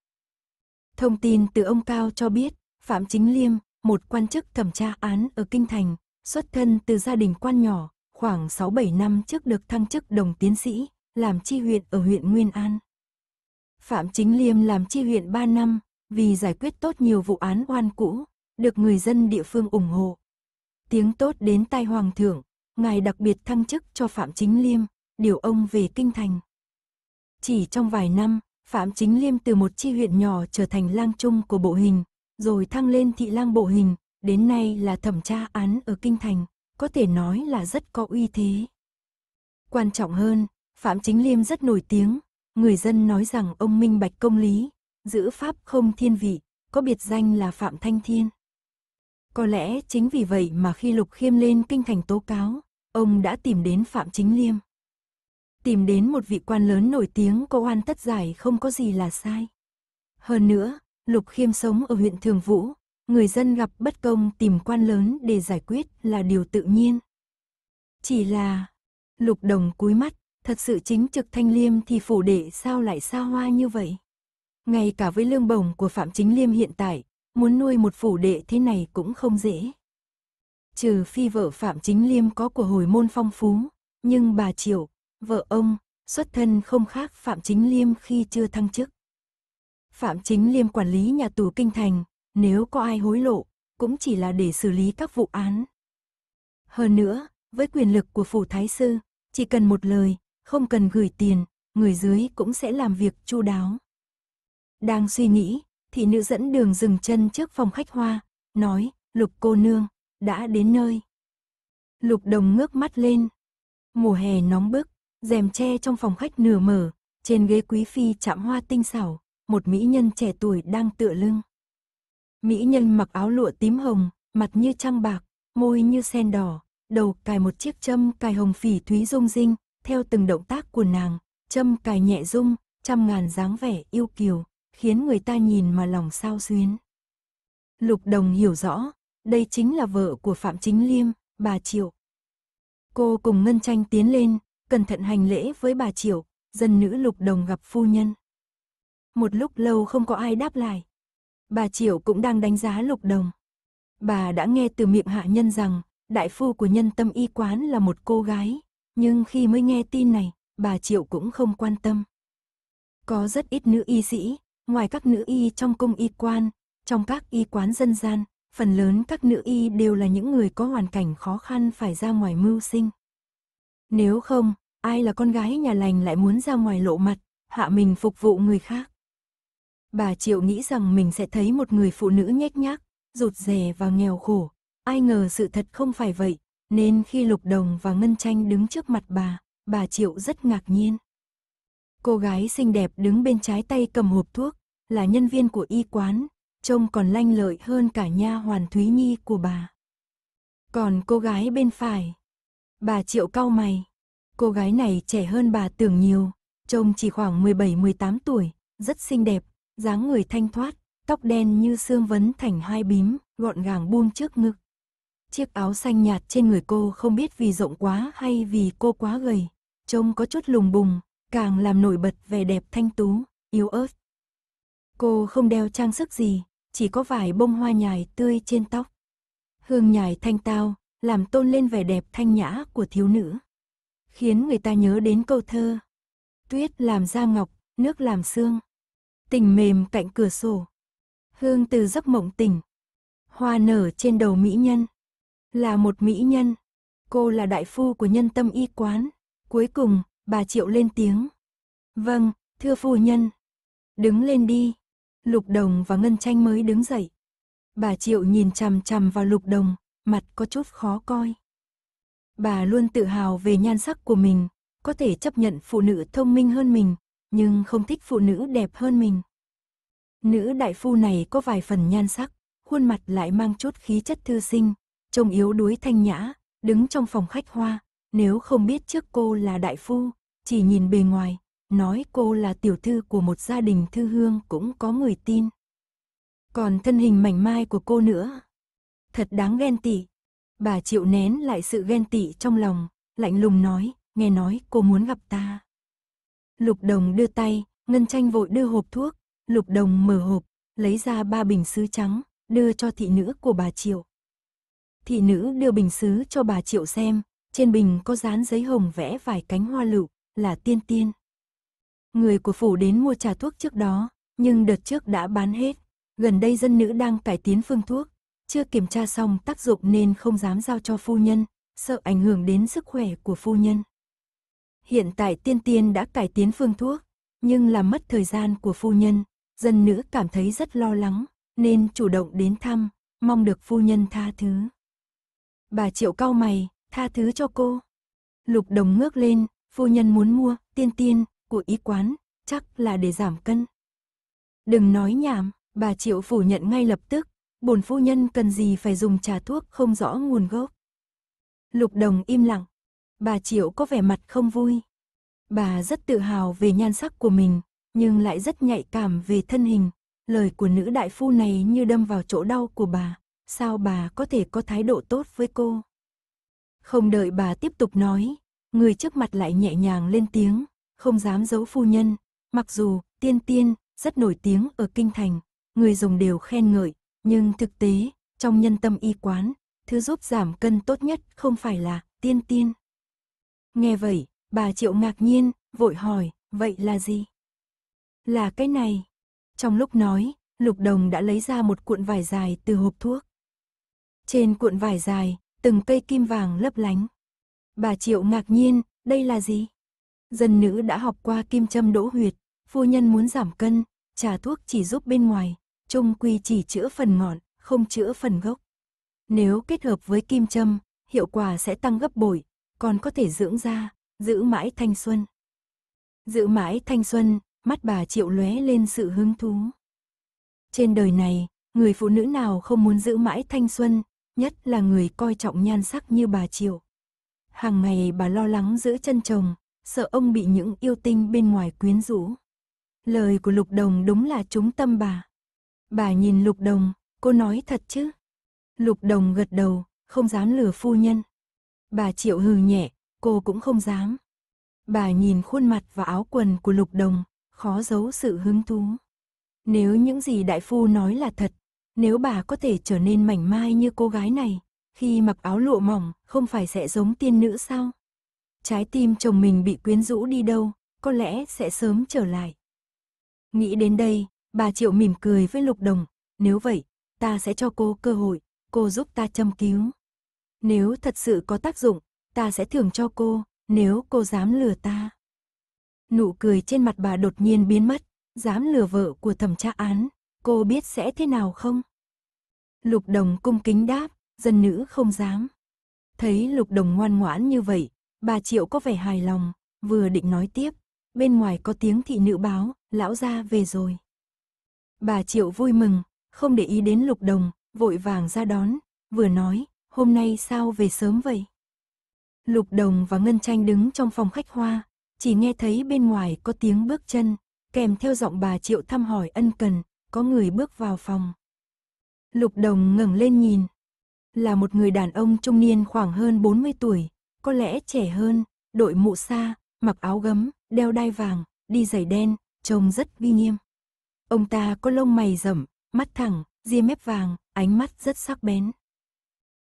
Thông tin từ ông Cao cho biết, Phạm Chính Liêm, một quan chức thẩm tra án ở Kinh Thành, xuất thân từ gia đình quan nhỏ, khoảng 6-7 năm trước được thăng chức đồng tiến sĩ, làm chi huyện ở huyện Nguyên An. Phạm Chính Liêm làm chi huyện 3 năm, vì giải quyết tốt nhiều vụ án oan cũ, được người dân địa phương ủng hộ. Tiếng tốt đến tai hoàng thượng, ngài đặc biệt thăng chức cho Phạm Chính Liêm, điều ông về kinh thành. Chỉ trong vài năm, Phạm Chính Liêm từ một chi huyện nhỏ trở thành lang trung của bộ hình, rồi thăng lên thị lang bộ hình, đến nay là thẩm tra án ở kinh thành, có thể nói là rất có uy thế. Quan trọng hơn, Phạm Chính Liêm rất nổi tiếng, người dân nói rằng ông minh bạch công lý, giữ pháp không thiên vị, có biệt danh là Phạm Thanh Thiên. Có lẽ chính vì vậy mà khi Lục Khiêm lên kinh thành tố cáo, ông đã tìm đến Phạm Chính Liêm. Tìm đến một vị quan lớn nổi tiếng có oan tất giải không có gì là sai. Hơn nữa, Lục Khiêm sống ở huyện Thường Vũ, người dân gặp bất công tìm quan lớn để giải quyết là điều tự nhiên. Chỉ là, Lục Đồng cúi mắt, thật sự chính trực Thanh Liêm thì phủ đệ sao lại xa hoa như vậy? Ngay cả với lương bổng của Phạm Chính Liêm hiện tại, muốn nuôi một phủ đệ thế này cũng không dễ. Trừ phi vợ Phạm Chính Liêm có của hồi môn phong phú, nhưng bà Triệu, vợ ông, xuất thân không khác Phạm Chính Liêm khi chưa thăng chức. Phạm Chính Liêm quản lý nhà tù Kinh Thành, nếu có ai hối lộ, cũng chỉ là để xử lý các vụ án. Hơn nữa, với quyền lực của phủ thái sư, chỉ cần một lời, không cần gửi tiền, người dưới cũng sẽ làm việc chu đáo. Đang suy nghĩ, thị nữ dẫn đường dừng chân trước phòng khách hoa, nói, lục cô nương, đã đến nơi. Lục đồng ngước mắt lên. Mùa hè nóng bức, rèm tre trong phòng khách nửa mở, trên ghế quý phi chạm hoa tinh xảo, một mỹ nhân trẻ tuổi đang tựa lưng. Mỹ nhân mặc áo lụa tím hồng, mặt như trăng bạc, môi như sen đỏ, đầu cài một chiếc châm cài hồng phỉ thúy rung rinh, theo từng động tác của nàng, châm cài nhẹ rung, trăm ngàn dáng vẻ yêu kiều, khiến người ta nhìn mà lòng sao xuyến. Lục Đồng hiểu rõ, đây chính là vợ của Phạm Chính Liêm, bà Triệu. Cô cùng Ngân Tranh tiến lên, cẩn thận hành lễ với bà Triệu, dân nữ Lục Đồng gặp phu nhân. Một lúc lâu không có ai đáp lại. Bà Triệu cũng đang đánh giá Lục Đồng. Bà đã nghe từ miệng hạ nhân rằng, đại phu của nhân tâm y quán là một cô gái, nhưng khi mới nghe tin này, bà Triệu cũng không quan tâm. Có rất ít nữ y sĩ, ngoài các nữ y trong cung y quan, trong các y quán dân gian, phần lớn các nữ y đều là những người có hoàn cảnh khó khăn phải ra ngoài mưu sinh. Nếu không, ai là con gái nhà lành lại muốn ra ngoài lộ mặt, hạ mình phục vụ người khác. Bà Triệu nghĩ rằng mình sẽ thấy một người phụ nữ nhếch nhác, rụt rè và nghèo khổ. Ai ngờ sự thật không phải vậy, nên khi Lục Đồng và Ngân Tranh đứng trước mặt bà, bà Triệu rất ngạc nhiên. Cô gái xinh đẹp đứng bên trái tay cầm hộp thuốc, là nhân viên của y quán, trông còn lanh lợi hơn cả nha hoàn Thúy Nhi của bà. Còn cô gái bên phải, bà Triệu cau mày. Cô gái này trẻ hơn bà tưởng nhiều, trông chỉ khoảng 17-18 tuổi, rất xinh đẹp, dáng người thanh thoát, tóc đen như xương vấn thành hai bím, gọn gàng buông trước ngực. Chiếc áo xanh nhạt trên người cô không biết vì rộng quá hay vì cô quá gầy, trông có chút lùng bùng, càng làm nổi bật vẻ đẹp thanh tú, yếu ớt. Cô không đeo trang sức gì, chỉ có vài bông hoa nhài tươi trên tóc. Hương nhài thanh tao, làm tôn lên vẻ đẹp thanh nhã của thiếu nữ. Khiến người ta nhớ đến câu thơ. Tuyết làm da ngọc, nước làm xương. Tình mềm cạnh cửa sổ. Hương từ giấc mộng tỉnh. Hoa nở trên đầu mỹ nhân. Là một mỹ nhân. Cô là đại phu của nhân tâm y quán. Cuối cùng, bà Triệu lên tiếng. Vâng, thưa phu nhân. Đứng lên đi. Lục Đồng và Ngân Tranh mới đứng dậy. Bà Triệu nhìn chằm chằm vào Lục Đồng, mặt có chút khó coi. Bà luôn tự hào về nhan sắc của mình, có thể chấp nhận phụ nữ thông minh hơn mình, nhưng không thích phụ nữ đẹp hơn mình. Nữ đại phu này có vài phần nhan sắc, khuôn mặt lại mang chút khí chất thư sinh, trông yếu đuối thanh nhã, đứng trong phòng khách hoa, nếu không biết trước cô là đại phu, chỉ nhìn bề ngoài, Nói cô là tiểu thư của một gia đình thư hương cũng có người tin. Còn thân hình mảnh mai của cô nữa. Thật đáng ghen tị. Bà chịu nén lại sự ghen tị trong lòng, lạnh lùng nói, nghe nói cô muốn gặp ta. Lục đồng đưa tay, Ngân tranh vội đưa hộp thuốc, lục đồng mở hộp, lấy ra ba bình sứ trắng, đưa cho thị nữ của bà Triệu. Thị nữ đưa bình sứ cho bà Triệu xem, trên bình có dán giấy hồng vẽ vài cánh hoa lựu, là tiên tiên. Người của phủ đến mua trà thuốc trước đó, nhưng đợt trước đã bán hết. Gần đây dân nữ đang cải tiến phương thuốc, chưa kiểm tra xong tác dụng nên không dám giao cho phu nhân, sợ ảnh hưởng đến sức khỏe của phu nhân. Hiện tại tiên tiên đã cải tiến phương thuốc, nhưng làm mất thời gian của phu nhân, dân nữ cảm thấy rất lo lắng, nên chủ động đến thăm, mong được phu nhân tha thứ. Bà triệu cao mày, tha thứ cho cô. Lục đồng ngước lên, phu nhân muốn mua, tiên tiên, của y quán, chắc là để giảm cân. Đừng nói nhảm, bà Triệu phủ nhận ngay lập tức, bổn phu nhân cần gì phải dùng trà thuốc không rõ nguồn gốc. Lục đồng im lặng, bà Triệu có vẻ mặt không vui. Bà rất tự hào về nhan sắc của mình, nhưng lại rất nhạy cảm về thân hình. Lời của nữ đại phu này như đâm vào chỗ đau của bà, sao bà có thể có thái độ tốt với cô? Không đợi bà tiếp tục nói, người trước mặt lại nhẹ nhàng lên tiếng, không dám giấu phu nhân, mặc dù tiên tiên rất nổi tiếng ở kinh thành, người dùng đều khen ngợi, nhưng thực tế, trong nhân tâm y quán, thứ giúp giảm cân tốt nhất không phải là tiên tiên. Nghe vậy, bà Triệu ngạc nhiên, vội hỏi, vậy là gì? Là cái này. Trong lúc nói, Lục Đồng đã lấy ra một cuộn vải dài từ hộp thuốc. Trên cuộn vải dài, từng cây kim vàng lấp lánh. Bà Triệu ngạc nhiên, đây là gì? Dân nữ đã học qua kim châm đỗ huyệt, phu nhân muốn giảm cân, trà thuốc chỉ giúp bên ngoài, trung quy chỉ chữa phần ngọn, không chữa phần gốc. Nếu kết hợp với kim châm, hiệu quả sẽ tăng gấp bội, còn có thể dưỡng da, giữ mãi thanh xuân. Giữ mãi thanh xuân, mắt bà triệu lóe lên sự hứng thú. Trên đời này, người phụ nữ nào không muốn giữ mãi thanh xuân, nhất là người coi trọng nhan sắc như bà triệu. Hàng ngày bà lo lắng giữ chân chồng, sợ ông bị những yêu tinh bên ngoài quyến rũ. Lời của Lục Đồng đúng là trúng tâm bà. Bà nhìn Lục Đồng, cô nói thật chứ? Lục Đồng gật đầu, không dám lừa phu nhân. Bà Triệu hừ nhẹ, cô cũng không dám. Bà nhìn khuôn mặt và áo quần của Lục Đồng, khó giấu sự hứng thú. Nếu những gì đại phu nói là thật, nếu bà có thể trở nên mảnh mai như cô gái này, khi mặc áo lụa mỏng, không phải sẽ giống tiên nữ sao? Trái tim chồng mình bị quyến rũ đi đâu, có lẽ sẽ sớm trở lại. Nghĩ đến đây, bà Triệu mỉm cười với Lục Đồng, nếu vậy, ta sẽ cho cô cơ hội, cô giúp ta châm cứu. Nếu thật sự có tác dụng, ta sẽ thưởng cho cô, nếu cô dám lừa ta. Nụ cười trên mặt bà đột nhiên biến mất, dám lừa vợ của thẩm tra án, cô biết sẽ thế nào không? Lục Đồng cung kính đáp, dân nữ không dám. Thấy Lục Đồng ngoan ngoãn như vậy, Bà Triệu có vẻ hài lòng, vừa định nói tiếp, bên ngoài có tiếng thị nữ báo, lão gia về rồi. Bà Triệu vui mừng, không để ý đến lục đồng, vội vàng ra đón, vừa nói, hôm nay sao về sớm vậy? Lục đồng và Ngân Tranh đứng trong phòng khách hoa, chỉ nghe thấy bên ngoài có tiếng bước chân, kèm theo giọng bà Triệu thăm hỏi ân cần, có người bước vào phòng. Lục đồng ngẩng lên nhìn, là một người đàn ông trung niên khoảng hơn 40 tuổi, có lẽ trẻ hơn, đội mũ sa, mặc áo gấm, đeo đai vàng, đi giày đen, trông rất uy nghiêm. Ông ta có lông mày rậm, mắt thẳng, ria mép vàng, ánh mắt rất sắc bén.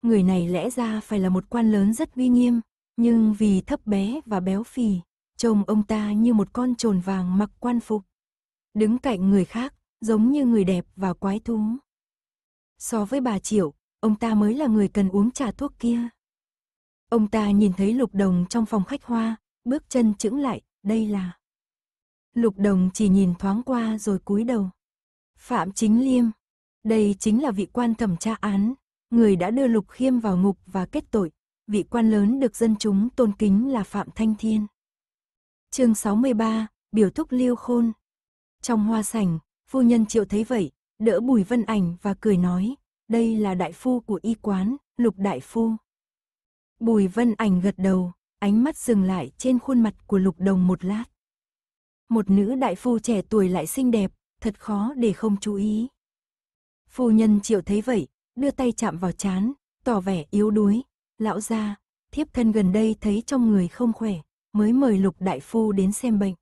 Người này lẽ ra phải là một quan lớn rất uy nghiêm, nhưng vì thấp bé và béo phì, trông ông ta như một con trồn vàng mặc quan phục. Đứng cạnh người khác, giống như người đẹp và quái thú. So với bà Triệu, ông ta mới là người cần uống trà thuốc kia. Ông ta nhìn thấy Lục Đồng trong phòng khách hoa, bước chân chững lại, đây là... Lục Đồng chỉ nhìn thoáng qua rồi cúi đầu. Phạm Chính Liêm, đây chính là vị quan thẩm tra án, người đã đưa Lục Khiêm vào ngục và kết tội. Vị quan lớn được dân chúng tôn kính là Phạm Thanh Thiên. Chương 63, biểu thúc Liêu Khôn. Trong hoa sảnh, phu nhân Triệu thấy vậy, đỡ Bùi Vân Ảnh và cười nói, đây là đại phu của y quán, Lục đại phu. Bùi Vân Ảnh gật đầu, ánh mắt dừng lại trên khuôn mặt của Lục Đồng một lát. Một nữ đại phu trẻ tuổi lại xinh đẹp, thật khó để không chú ý. Phu nhân Triệu thấy vậy, đưa tay chạm vào chán, tỏ vẻ yếu đuối, lão gia, thiếp thân gần đây thấy trong người không khỏe, mới mời Lục đại phu đến xem bệnh.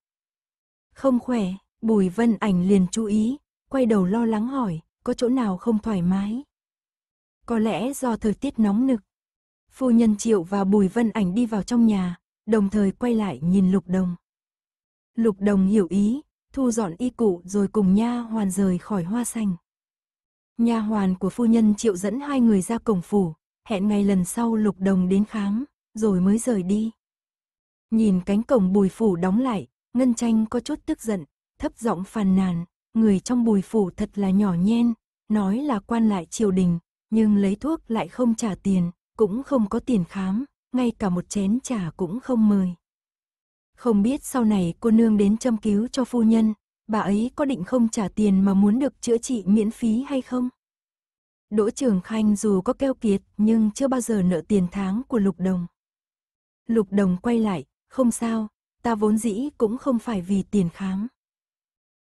Không khỏe, Bùi Vân Ảnh liền chú ý, quay đầu lo lắng hỏi, có chỗ nào không thoải mái? Có lẽ do thời tiết nóng nực. Phu nhân Triệu và Bùi Vân Ảnh đi vào trong nhà, đồng thời quay lại nhìn Lục Đồng. Lục Đồng hiểu ý, thu dọn y cụ rồi cùng nha hoàn rời khỏi hoa xanh. Nha hoàn của phu nhân Triệu dẫn hai người ra cổng phủ, hẹn ngày lần sau Lục Đồng đến khám, rồi mới rời đi. Nhìn cánh cổng Bùi phủ đóng lại, Ngân Tranh có chút tức giận, thấp giọng phàn nàn, người trong Bùi phủ thật là nhỏ nhen, nói là quan lại triều đình, nhưng lấy thuốc lại không trả tiền, cũng không có tiền khám, ngay cả một chén trà cũng không mời. Không biết sau này cô nương đến châm cứu cho phu nhân, bà ấy có định không trả tiền mà muốn được chữa trị miễn phí hay không? Đỗ Trường Khanh dù có keo kiệt nhưng chưa bao giờ nợ tiền tháng của Lục Đồng. Lục Đồng quay lại, không sao, ta vốn dĩ cũng không phải vì tiền khám.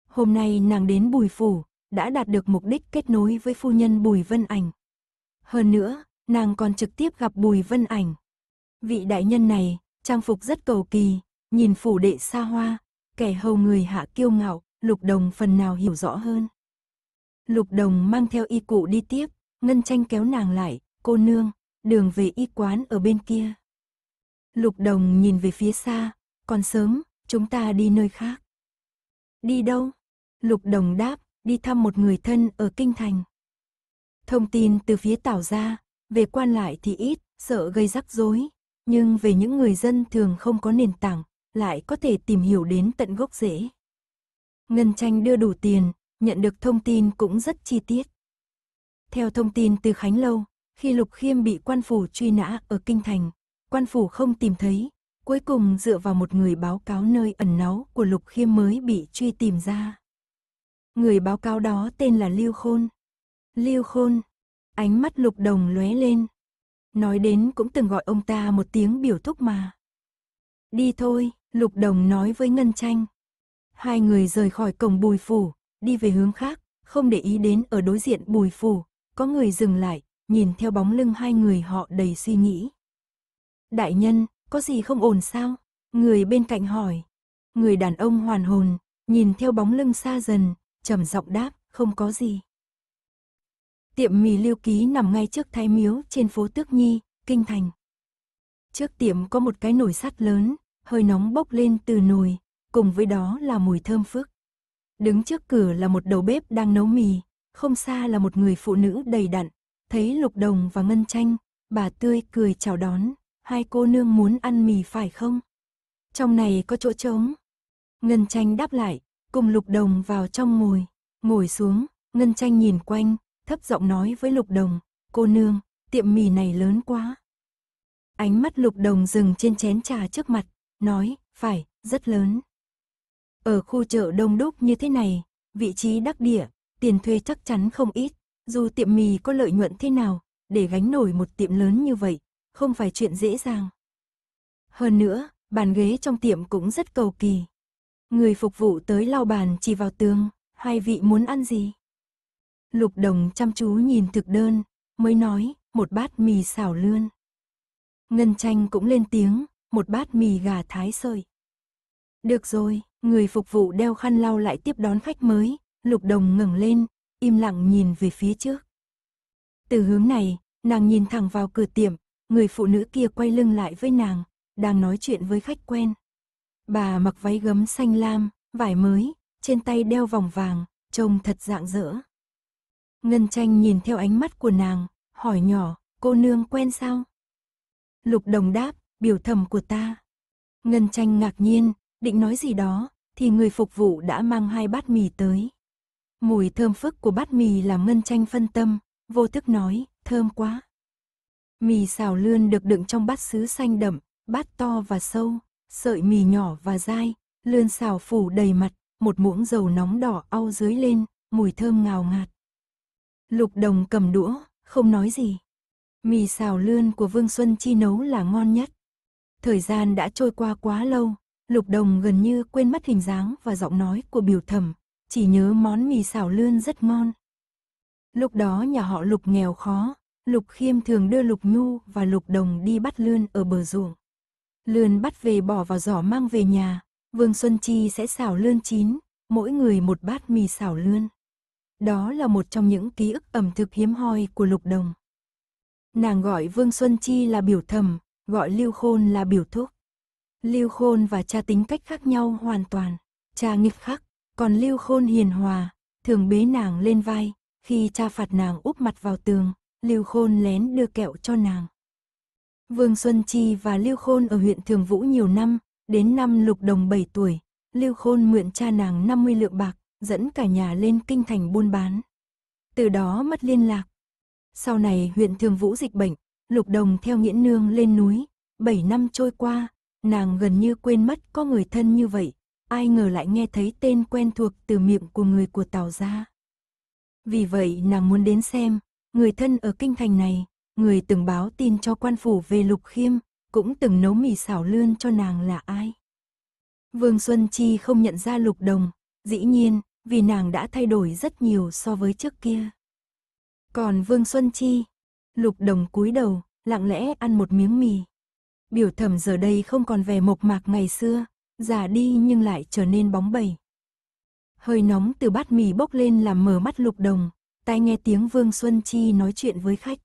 Hôm nay nàng đến Bùi Phủ, đã đạt được mục đích kết nối với phu nhân Bùi Vân Ảnh. Hơn nữa, nàng còn trực tiếp gặp Bùi Vân Ảnh. Vị đại nhân này, trang phục rất cầu kỳ, nhìn phủ đệ xa hoa, kẻ hầu người hạ kiêu ngạo, Lục Đồng phần nào hiểu rõ hơn. Lục Đồng mang theo y cụ đi tiếp, Ngân Tranh kéo nàng lại, cô nương, đường về y quán ở bên kia. Lục Đồng nhìn về phía xa, còn sớm, chúng ta đi nơi khác. Đi đâu? Lục Đồng đáp, đi thăm một người thân ở Kinh Thành. Thông tin từ phía Tảo ra, về quan lại thì ít, sợ gây rắc rối, nhưng về những người dân thường không có nền tảng, lại có thể tìm hiểu đến tận gốc rễ. Ngân tranh đưa đủ tiền, nhận được thông tin cũng rất chi tiết. Theo thông tin từ Khánh Lâu, khi Lục Khiêm bị quan phủ truy nã ở Kinh Thành, quan phủ không tìm thấy, cuối cùng dựa vào một người báo cáo nơi ẩn náu của Lục Khiêm mới bị truy tìm ra. Người báo cáo đó tên là Lưu Khôn. Lưu Khôn, Ánh mắt lục đồng lóe lên. Nói đến cũng từng gọi ông ta một tiếng biểu thúc mà. Đi thôi, lục đồng nói với Ngân Tranh. Hai người rời khỏi cổng bùi phủ, đi về hướng khác, không để ý đến ở đối diện bùi phủ. Có người dừng lại, nhìn theo bóng lưng hai người họ đầy suy nghĩ. Đại nhân, có gì không ổn sao? Người bên cạnh hỏi. Người đàn ông hoàn hồn, nhìn theo bóng lưng xa dần, trầm giọng đáp, không có gì. Tiệm mì lưu ký nằm ngay trước thái miếu trên phố Tước Nhi, Kinh Thành. Trước tiệm có một cái nồi sắt lớn, hơi nóng bốc lên từ nồi, cùng với đó là mùi thơm phức. Đứng trước cửa là một đầu bếp đang nấu mì, không xa là một người phụ nữ đầy đặn, thấy Lục Đồng và Ngân Tranh, bà tươi cười chào đón, hai cô nương muốn ăn mì phải không? Trong này có chỗ trống. Ngân Tranh đáp lại, cùng Lục Đồng vào trong ngồi, ngồi xuống, Ngân Tranh nhìn quanh, thấp giọng nói với Lục Đồng, cô nương, tiệm mì này lớn quá. Ánh mắt Lục Đồng dừng trên chén trà trước mặt, nói, phải, rất lớn. Ở khu chợ đông đúc như thế này, vị trí đắc địa, tiền thuê chắc chắn không ít, dù tiệm mì có lợi nhuận thế nào, để gánh nổi một tiệm lớn như vậy, không phải chuyện dễ dàng. Hơn nữa, bàn ghế trong tiệm cũng rất cầu kỳ. Người phục vụ tới lau bàn chỉ vào tường, hai vị muốn ăn gì? Lục Đồng chăm chú nhìn thực đơn, mới nói, một bát mì xào lươn. Ngân Tranh cũng lên tiếng, một bát mì gà thái sợi. Được rồi, người phục vụ đeo khăn lau lại tiếp đón khách mới, Lục Đồng ngẩng lên, im lặng nhìn về phía trước. Từ hướng này, nàng nhìn thẳng vào cửa tiệm, người phụ nữ kia quay lưng lại với nàng, đang nói chuyện với khách quen. Bà mặc váy gấm xanh lam, vải mới, trên tay đeo vòng vàng, trông thật dạng dỡ. Ngân tranh nhìn theo ánh mắt của nàng, hỏi nhỏ, cô nương quen sao? Lục đồng đáp, biểu thầm của ta. Ngân tranh ngạc nhiên, định nói gì đó, thì người phục vụ đã mang hai bát mì tới. Mùi thơm phức của bát mì làm Ngân tranh phân tâm, vô thức nói, thơm quá. Mì xào lươn được đựng trong bát sứ xanh đậm, bát to và sâu, sợi mì nhỏ và dai, lươn xào phủ đầy mặt, một muỗng dầu nóng đỏ au dưới lên, mùi thơm ngào ngạt. Lục Đồng cầm đũa, không nói gì. Mì xào lươn của Vương Xuân Chi nấu là ngon nhất. Thời gian đã trôi qua quá lâu, Lục Đồng gần như quên mất hình dáng và giọng nói của biểu thẩm, chỉ nhớ món mì xào lươn rất ngon. Lúc đó nhà họ Lục nghèo khó, Lục Khiêm thường đưa Lục Nhu và Lục Đồng đi bắt lươn ở bờ ruộng. Lươn bắt về bỏ vào giỏ mang về nhà, Vương Xuân Chi sẽ xào lươn chín, mỗi người một bát mì xào lươn. Đó là một trong những ký ức ẩm thực hiếm hoi của Lục Đồng. Nàng gọi Vương Xuân Chi là biểu thầm, gọi Lưu Khôn là biểu thúc. Lưu Khôn và cha tính cách khác nhau hoàn toàn. Cha nghiệp khắc, còn Lưu Khôn hiền hòa, thường bế nàng lên vai. Khi cha phạt nàng úp mặt vào tường, Lưu Khôn lén đưa kẹo cho nàng. Vương Xuân Chi và Lưu Khôn ở huyện Thường Vũ nhiều năm, đến năm Lục Đồng 7 tuổi, Lưu Khôn mượn cha nàng 50 lượng bạc, dẫn cả nhà lên kinh thành buôn bán. Từ đó mất liên lạc. Sau này huyện Thường Vũ dịch bệnh, Lục Đồng theo nghĩa Nương lên núi, bảy năm trôi qua, nàng gần như quên mất có người thân như vậy, ai ngờ lại nghe thấy tên quen thuộc từ miệng của người của tàu gia. Vì vậy nàng muốn đến xem, người thân ở kinh thành này, người từng báo tin cho quan phủ về Lục Khiêm, cũng từng nấu mì xảo lươn cho nàng là ai. Vương Xuân Chi không nhận ra Lục Đồng, dĩ nhiên, vì nàng đã thay đổi rất nhiều so với trước kia. Còn Vương Xuân Chi, lục đồng cúi đầu, lặng lẽ ăn một miếng mì. Biểu thẩm giờ đây không còn vẻ mộc mạc ngày xưa, già đi nhưng lại trở nên bóng bẩy. Hơi nóng từ bát mì bốc lên làm mở mắt lục đồng, tai nghe tiếng Vương Xuân Chi nói chuyện với khách.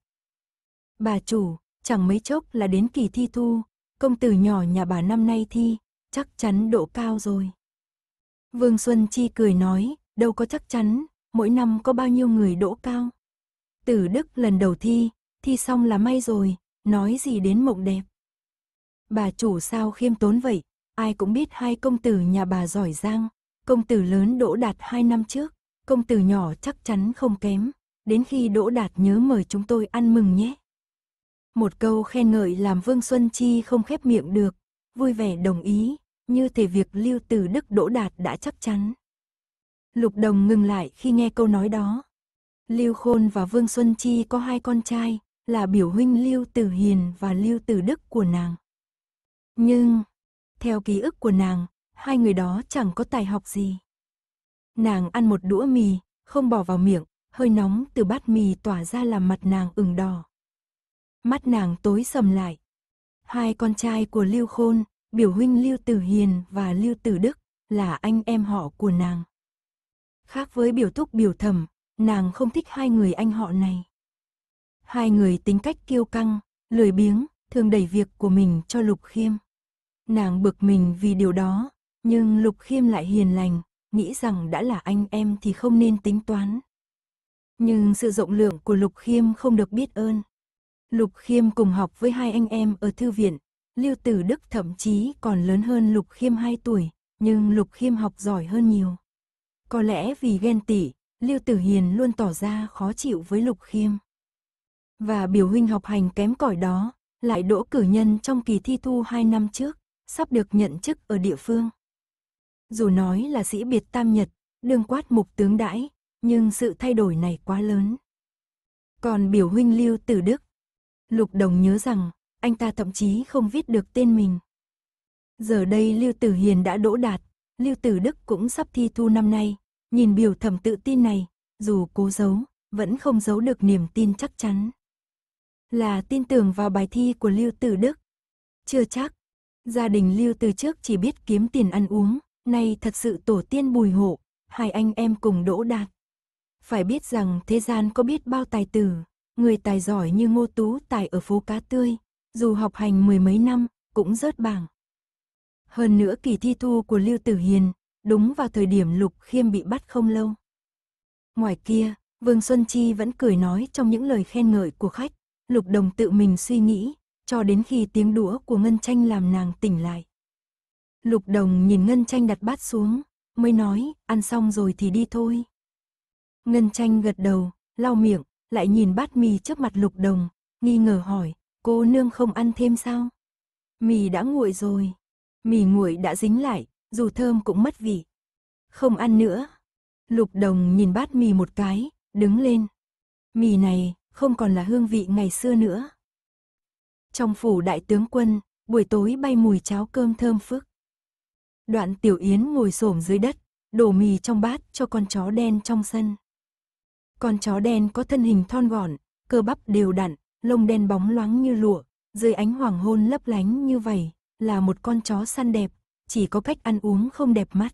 Bà chủ, chẳng mấy chốc là đến kỳ thi thu, công tử nhỏ nhà bà năm nay thi, chắc chắn độ cao rồi. Vương Xuân Chi cười nói, đâu có chắc chắn, mỗi năm có bao nhiêu người đỗ cao. Tử Đức lần đầu thi, thi xong là may rồi, nói gì đến mộng đẹp. Bà chủ sao khiêm tốn vậy, ai cũng biết hai công tử nhà bà giỏi giang, công tử lớn đỗ đạt hai năm trước, công tử nhỏ chắc chắn không kém, đến khi đỗ đạt nhớ mời chúng tôi ăn mừng nhé. Một câu khen ngợi làm Vương Xuân Chi không khép miệng được, vui vẻ đồng ý, như thể việc Lưu Từ Đức đỗ đạt đã chắc chắn. Lục Đồng ngừng lại khi nghe câu nói đó. Lưu Khôn và Vương Xuân Chi có hai con trai, là biểu huynh Lưu Tử Hiền và Lưu Tử Đức của nàng. Nhưng, theo ký ức của nàng, hai người đó chẳng có tài học gì. Nàng ăn một đũa mì, không bỏ vào miệng, hơi nóng từ bát mì tỏa ra làm mặt nàng ửng đỏ. Mắt nàng tối sầm lại. Hai con trai của Lưu Khôn, biểu huynh Lưu Tử Hiền và Lưu Tử Đức là anh em họ của nàng. Khác với biểu thúc biểu thẩm, nàng không thích hai người anh họ này. Hai người tính cách kiêu căng, lười biếng, thường đẩy việc của mình cho Lục Khiêm. Nàng bực mình vì điều đó, nhưng Lục Khiêm lại hiền lành, nghĩ rằng đã là anh em thì không nên tính toán. Nhưng sự rộng lượng của Lục Khiêm không được biết ơn. Lục Khiêm cùng học với hai anh em ở thư viện, Lưu Tử Đức thậm chí còn lớn hơn Lục Khiêm 2 tuổi, nhưng Lục Khiêm học giỏi hơn nhiều. Có lẽ vì ghen tị, Lưu Tử Hiền luôn tỏ ra khó chịu với Lục Khiêm. Và biểu huynh học hành kém cỏi đó, lại đỗ cử nhân trong kỳ thi thu 2 năm trước, sắp được nhận chức ở địa phương. Dù nói là sĩ biệt tam nhật, đương quát mục tướng đãi, nhưng sự thay đổi này quá lớn. Còn biểu huynh Lưu Tử Đức, Lục Đồng nhớ rằng anh ta thậm chí không viết được tên mình. Giờ đây Lưu Tử Hiền đã đỗ đạt, Lưu Tử Đức cũng sắp thi thu năm nay, nhìn biểu thẩm tự tin này, dù cố giấu, vẫn không giấu được niềm tin chắc chắn. Là tin tưởng vào bài thi của Lưu Tử Đức. Chưa chắc, gia đình Lưu từ trước chỉ biết kiếm tiền ăn uống, nay thật sự tổ tiên bùi hộ, hai anh em cùng đỗ đạt. Phải biết rằng thế gian có biết bao tài tử, người tài giỏi như Ngô Tú tài ở phố Cá Tươi, dù học hành mười mấy năm, cũng rớt bảng. Hơn nữa kỳ thi thu của Lưu Tử Hiền, đúng vào thời điểm Lục Khiêm bị bắt không lâu. Ngoài kia, Vương Xuân Chi vẫn cười nói trong những lời khen ngợi của khách, Lục Đồng tự mình suy nghĩ, cho đến khi tiếng đũa của Ngân Tranh làm nàng tỉnh lại. Lục Đồng nhìn Ngân Tranh đặt bát xuống, mới nói, ăn xong rồi thì đi thôi. Ngân Tranh gật đầu, lau miệng, lại nhìn bát mì trước mặt Lục Đồng, nghi ngờ hỏi, Cô nương không ăn thêm sao? Mì đã nguội rồi. Mì nguội đã dính lại, dù thơm cũng mất vị. Không ăn nữa. Lục đồng nhìn bát mì một cái, đứng lên. Mì này, không còn là hương vị ngày xưa nữa. Trong phủ đại tướng quân, buổi tối bay mùi cháo cơm thơm phức. Đoạn tiểu yến ngồi xổm dưới đất, đổ mì trong bát cho con chó đen trong sân. Con chó đen có thân hình thon gọn, cơ bắp đều đặn, lông đen bóng loáng như lụa, dưới ánh hoàng hôn lấp lánh như vậy là một con chó săn đẹp, chỉ có cách ăn uống không đẹp mắt.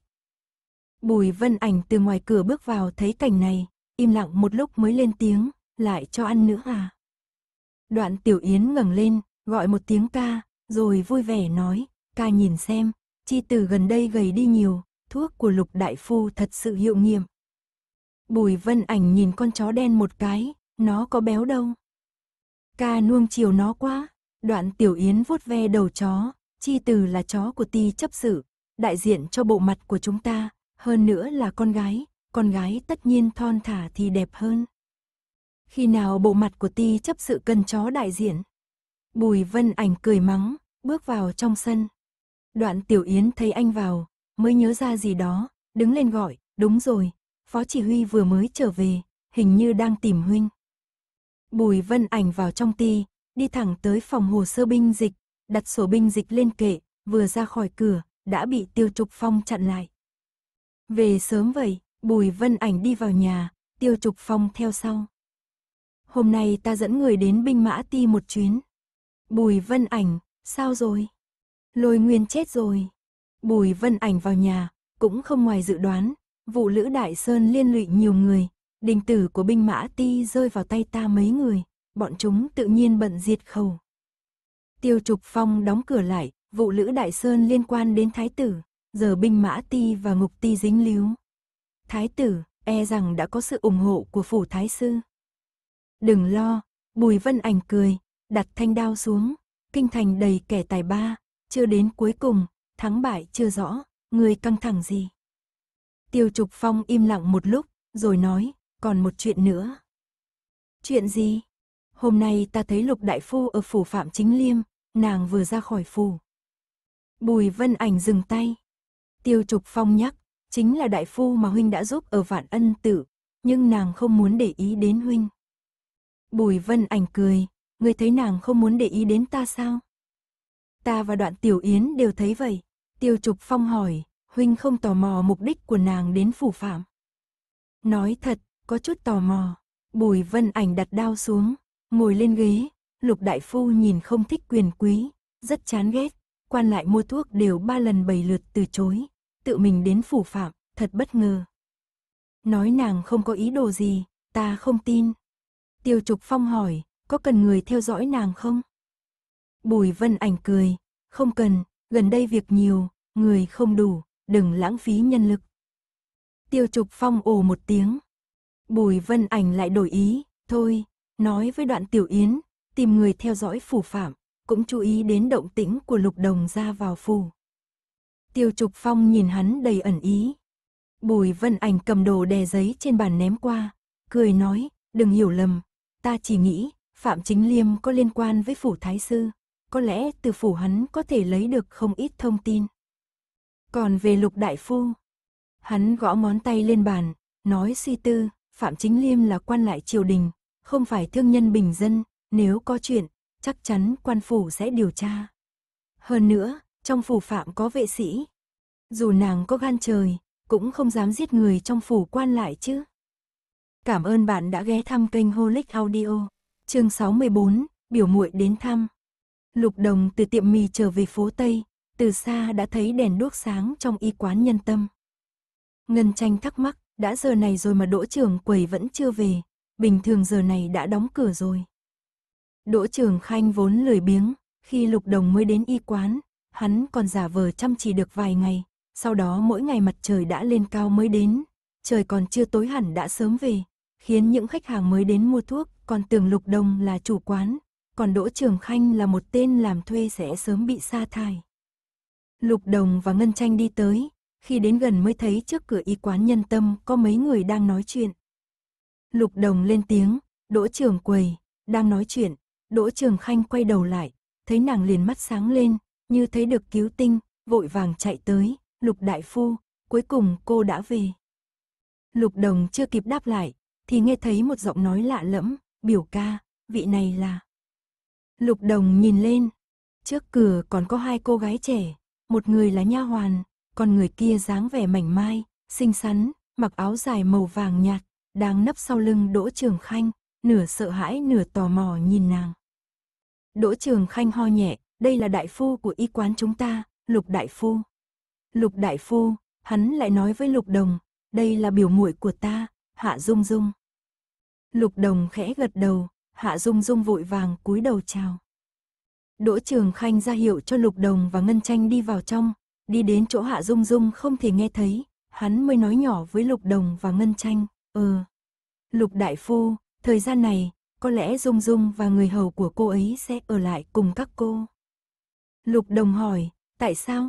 Bùi vân ảnh từ ngoài cửa bước vào thấy cảnh này, im lặng một lúc mới lên tiếng, lại cho ăn nữa à. Đoạn tiểu yến ngẩng lên, gọi một tiếng ca, rồi vui vẻ nói, ca nhìn xem, chi từ gần đây gầy đi nhiều, thuốc của lục đại phu thật sự hiệu nghiệm. Bùi vân ảnh nhìn con chó đen một cái, nó có béo đâu. Ca nuông chiều nó quá. Đoạn Tiểu Yến vuốt ve đầu chó, chi từ là chó của ti chấp sự, đại diện cho bộ mặt của chúng ta, hơn nữa là con gái, con gái tất nhiên thon thả thì đẹp hơn. Khi nào bộ mặt của ti chấp sự cần chó đại diện? Bùi Vân Ảnh cười mắng, bước vào trong sân. Đoạn Tiểu Yến thấy anh vào, mới nhớ ra gì đó, đứng lên gọi, đúng rồi, phó chỉ huy vừa mới trở về, hình như đang tìm huynh. Bùi Vân Ảnh vào trong ti, đi thẳng tới phòng hồ sơ binh dịch, đặt sổ binh dịch lên kệ, vừa ra khỏi cửa, đã bị Tiêu Trục Phong chặn lại. Về sớm vậy, Bùi Vân Ảnh đi vào nhà, Tiêu Trục Phong theo sau. Hôm nay ta dẫn người đến binh mã ti một chuyến. Bùi Vân Ảnh, sao rồi? Lôi Nguyên chết rồi. Bùi Vân Ảnh vào nhà, cũng không ngoài dự đoán, vụ Lữ Đại Sơn liên lụy nhiều người, đình tử của binh mã ti rơi vào tay ta mấy người, bọn chúng tự nhiên bận diệt khẩu. Tiêu Trục Phong đóng cửa lại, vụ Lữ Đại Sơn liên quan đến Thái tử, giờ binh mã ti và ngục ti dính líu. Thái tử, e rằng đã có sự ủng hộ của phủ Thái Sư. Đừng lo, Bùi Vân Ảnh cười, đặt thanh đao xuống, kinh thành đầy kẻ tài ba, chưa đến cuối cùng, thắng bại chưa rõ, người căng thẳng gì. Tiêu Trục Phong im lặng một lúc, rồi nói, còn một chuyện nữa. Chuyện gì? Hôm nay ta thấy Lục Đại Phu ở phủ Phạm Chính Liêm, nàng vừa ra khỏi phủ. Bùi Vân Ảnh dừng tay. Tiêu Trục Phong nhắc, chính là Đại Phu mà Huynh đã giúp ở Vạn Ân Tử, nhưng nàng không muốn để ý đến Huynh. Bùi Vân Ảnh cười, ngươi thấy nàng không muốn để ý đến ta sao? Ta và đoạn Tiểu Yến đều thấy vậy. Tiêu Trục Phong hỏi, Huynh không tò mò mục đích của nàng đến phủ Phạm. Nói thật, có chút tò mò. Bùi vân ảnh đặt đao xuống, ngồi lên ghế, lục đại phu nhìn không thích quyền quý, rất chán ghét, quan lại mua thuốc đều ba lần bảy lượt từ chối, tự mình đến phủ phạm, thật bất ngờ. Nói nàng không có ý đồ gì, ta không tin. Tiêu Trục Phong hỏi, có cần người theo dõi nàng không? Bùi Vân Ảnh cười, không cần, gần đây việc nhiều, người không đủ, đừng lãng phí nhân lực. Tiêu Trục Phong ồ một tiếng, Bùi Vân Ảnh lại đổi ý, thôi, nói với đoạn tiểu yến, tìm người theo dõi phủ phạm, cũng chú ý đến động tĩnh của lục đồng ra vào phủ. Tiêu Trục Phong nhìn hắn đầy ẩn ý. Bùi Vân Ảnh cầm đồ đè giấy trên bàn ném qua, cười nói, đừng hiểu lầm, ta chỉ nghĩ, Phạm Chính Liêm có liên quan với phủ thái sư, có lẽ từ phủ hắn có thể lấy được không ít thông tin. Còn về lục đại phu, hắn gõ món tay lên bàn, nói suy tư, Phạm Chính Liêm là quan lại triều đình, không phải thương nhân bình dân, nếu có chuyện, chắc chắn quan phủ sẽ điều tra. Hơn nữa, trong phủ Phạm có vệ sĩ. Dù nàng có gan trời, cũng không dám giết người trong phủ quan lại chứ. Cảm ơn bạn đã ghé thăm kênh Holic Audio. Chương 64, biểu muội đến thăm. Lục Đồng từ tiệm mì trở về phố Tây, từ xa đã thấy đèn đuốc sáng trong y quán nhân tâm. Ngân tranh thắc mắc, đã giờ này rồi mà đỗ trưởng quầy vẫn chưa về, bình thường giờ này đã đóng cửa rồi. Đỗ trưởng khanh vốn lười biếng, khi lục đồng mới đến y quán, hắn còn giả vờ chăm chỉ được vài ngày, sau đó mỗi ngày mặt trời đã lên cao mới đến, trời còn chưa tối hẳn đã sớm về, khiến những khách hàng mới đến mua thuốc còn tưởng lục đồng là chủ quán, còn Đỗ Trường Khanh là một tên làm thuê sẽ sớm bị sa thải. Lục Đồng và Ngân Tranh đi tới, khi đến gần mới thấy trước cửa y quán nhân tâm có mấy người đang nói chuyện. Lục đồng lên tiếng, đỗ trường quầy, đang nói chuyện, đỗ trường khanh quay đầu lại, thấy nàng liền mắt sáng lên, như thấy được cứu tinh, vội vàng chạy tới, lục đại phu, cuối cùng cô đã về. Lục đồng chưa kịp đáp lại, thì nghe thấy một giọng nói lạ lẫm, biểu ca, vị này là. Lục đồng nhìn lên, trước cửa còn có hai cô gái trẻ, một người là nha hoàn, con người kia dáng vẻ mảnh mai, xinh xắn, mặc áo dài màu vàng nhạt, đang nấp sau lưng Đỗ Trường Khanh, nửa sợ hãi nửa tò mò nhìn nàng. Đỗ Trường Khanh ho nhẹ, đây là đại phu của y quán chúng ta, Lục đại phu. Lục đại phu, hắn lại nói với Lục Đồng, đây là biểu muội của ta, Hạ Dung Dung. Lục Đồng khẽ gật đầu, Hạ Dung Dung vội vàng cúi đầu chào. Đỗ Trường Khanh ra hiệu cho Lục Đồng và Ngân Tranh đi vào trong, đi đến chỗ Hạ Dung Dung không thể nghe thấy, hắn mới nói nhỏ với Lục Đồng và Ngân Tranh, ừ ờ, Lục Đại Phu, thời gian này, có lẽ Dung Dung và người hầu của cô ấy sẽ ở lại cùng các cô. Lục Đồng hỏi, tại sao?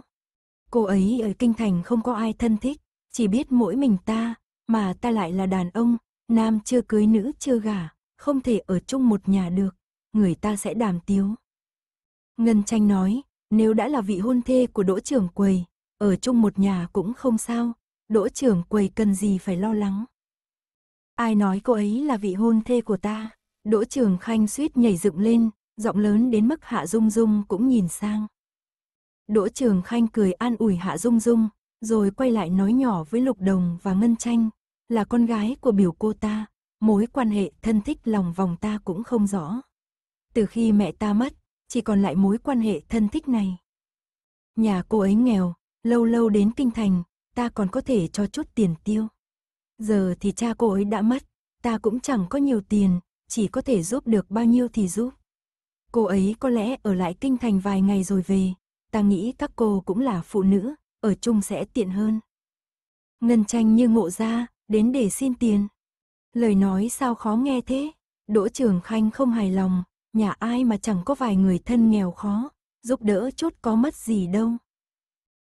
Cô ấy ở Kinh Thành không có ai thân thích, chỉ biết mỗi mình ta, mà ta lại là đàn ông, nam chưa cưới nữ chưa gả, không thể ở chung một nhà được, người ta sẽ đàm tiếu. Ngân Tranh nói, nếu đã là vị hôn thê của đỗ trưởng quầy, ở chung một nhà cũng không sao, đỗ trưởng quầy cần gì phải lo lắng. Ai nói cô ấy là vị hôn thê của ta, đỗ trưởng khanh suýt nhảy dựng lên, giọng lớn đến mức hạ dung dung cũng nhìn sang. Đỗ Trường Khanh cười an ủi Hạ Dung Dung, rồi quay lại nói nhỏ với Lục Đồng và Ngân Tranh, là con gái của biểu cô ta, mối quan hệ thân thích lòng vòng ta cũng không rõ. Từ khi mẹ ta mất, chỉ còn lại mối quan hệ thân thích này. Nhà cô ấy nghèo, lâu lâu đến kinh thành, ta còn có thể cho chút tiền tiêu. Giờ thì cha cô ấy đã mất, ta cũng chẳng có nhiều tiền, chỉ có thể giúp được bao nhiêu thì giúp. Cô ấy có lẽ ở lại kinh thành vài ngày rồi về, ta nghĩ các cô cũng là phụ nữ, ở chung sẽ tiện hơn. Ngân tranh như ngộ ra, đến để xin tiền. Lời nói sao khó nghe thế, Đỗ Trường Khanh không hài lòng, nhà ai mà chẳng có vài người thân nghèo khó, giúp đỡ chốt có mất gì đâu.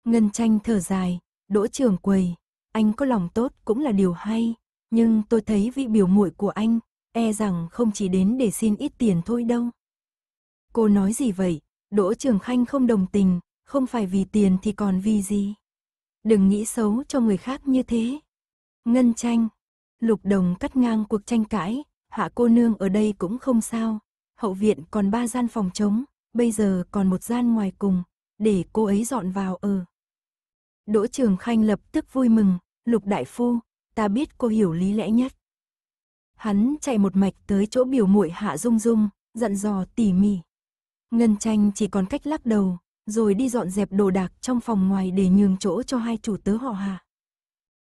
Ngân tranh thở dài, đỗ trường quầy, anh có lòng tốt cũng là điều hay, nhưng tôi thấy vị biểu muội của anh, e rằng không chỉ đến để xin ít tiền thôi đâu. Cô nói gì vậy, đỗ trường khanh không đồng tình, không phải vì tiền thì còn vì gì. Đừng nghĩ xấu cho người khác như thế. Ngân tranh, lục đồng cắt ngang cuộc tranh cãi, hạ cô nương ở đây cũng không sao, hậu viện còn ba gian phòng trống, bây giờ còn một gian ngoài cùng, để cô ấy dọn vào ở. Đỗ Trường Khanh lập tức vui mừng, Lục Đại Phu, ta biết cô hiểu lý lẽ nhất. Hắn chạy một mạch tới chỗ biểu muội Hạ Dung Dung, dặn dò tỉ mỉ. Ngân tranh chỉ còn cách lắc đầu, rồi đi dọn dẹp đồ đạc trong phòng ngoài để nhường chỗ cho hai chủ tớ họ Hạ.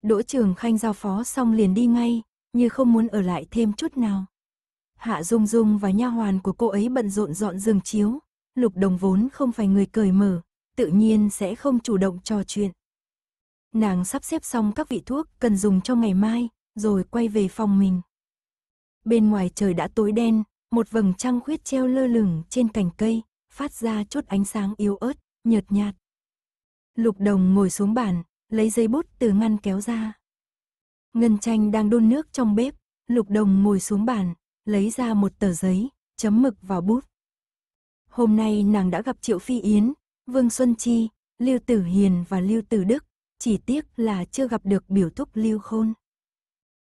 Đỗ Trường Khanh giao phó xong liền đi ngay, như không muốn ở lại thêm chút nào. Hạ Dung Dung và nha hoàn của cô ấy bận rộn dọn giường chiếu, Lục Đồng vốn không phải người cởi mở, tự nhiên sẽ không chủ động trò chuyện. Nàng sắp xếp xong các vị thuốc cần dùng cho ngày mai, rồi quay về phòng mình. Bên ngoài trời đã tối đen, một vầng trăng khuyết treo lơ lửng trên cành cây, phát ra chút ánh sáng yếu ớt, nhợt nhạt. Lục Đồng ngồi xuống bàn, lấy giấy bút từ ngăn kéo ra. Ngân Tranh đang đun nước trong bếp, Lục Đồng ngồi xuống bàn, lấy ra một tờ giấy, chấm mực vào bút. Hôm nay nàng đã gặp Triệu Phi Yến, Vương Xuân Chi, Lưu Tử Hiền và Lưu Tử Đức, chỉ tiếc là chưa gặp được biểu thúc Lưu Khôn.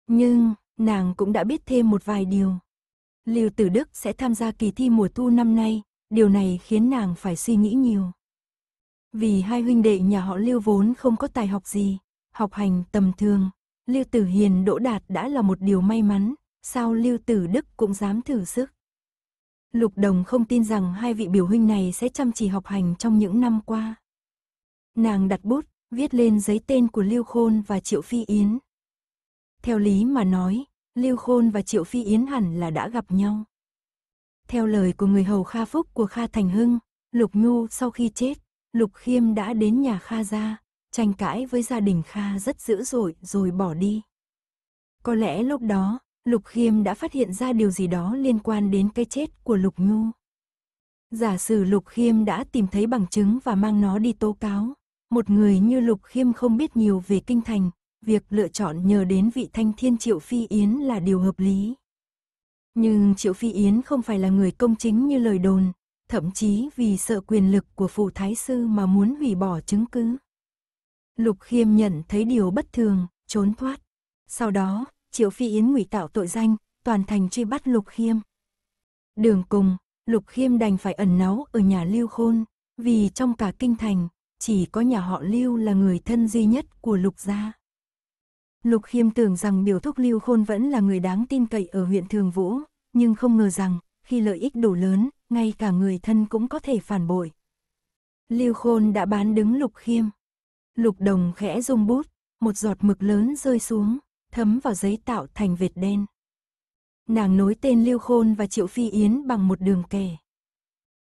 Nhưng, nàng cũng đã biết thêm một vài điều. Lưu Tử Đức sẽ tham gia kỳ thi mùa thu năm nay, điều này khiến nàng phải suy nghĩ nhiều. Vì hai huynh đệ nhà họ Lưu vốn không có tài học gì, học hành tầm thường, Lưu Tử Hiền đỗ đạt đã là một điều may mắn, sao Lưu Tử Đức cũng dám thử sức. Lục Đồng không tin rằng hai vị biểu huynh này sẽ chăm chỉ học hành trong những năm qua. Nàng đặt bút, viết lên giấy tên của Lưu Khôn và Triệu Phi Yến. Theo lý mà nói, Lưu Khôn và Triệu Phi Yến hẳn là đã gặp nhau. Theo lời của người hầu Kha Phúc của Kha Thành Hưng, Lục Nhu sau khi chết, Lục Khiêm đã đến nhà Kha ra, tranh cãi với gia đình Kha rất dữ dội rồi bỏ đi. Có lẽ lúc đó, Lục Khiêm đã phát hiện ra điều gì đó liên quan đến cái chết của Lục Nhu. Giả sử Lục Khiêm đã tìm thấy bằng chứng và mang nó đi tố cáo, một người như Lục Khiêm không biết nhiều về kinh thành, việc lựa chọn nhờ đến vị thanh thiên Triệu Phi Yến là điều hợp lý. Nhưng Triệu Phi Yến không phải là người công chính như lời đồn, thậm chí vì sợ quyền lực của phụ thái sư mà muốn hủy bỏ chứng cứ. Lục Khiêm nhận thấy điều bất thường, trốn thoát. Sau đó, Triệu Phi Yến ngụy tạo tội danh, toàn thành truy bắt Lục Khiêm. Đường cùng, Lục Khiêm đành phải ẩn náu ở nhà Lưu Khôn, vì trong cả kinh thành, chỉ có nhà họ Lưu là người thân duy nhất của Lục gia. Lục Khiêm tưởng rằng biểu thúc Lưu Khôn vẫn là người đáng tin cậy ở huyện Thường Vũ, nhưng không ngờ rằng, khi lợi ích đủ lớn, ngay cả người thân cũng có thể phản bội. Lưu Khôn đã bán đứng Lục Khiêm. Lục Đồng khẽ rung bút, một giọt mực lớn rơi xuống, thấm vào giấy tạo thành vệt đen. Nàng nối tên Lưu Khôn và Triệu Phi Yến bằng một đường kẻ.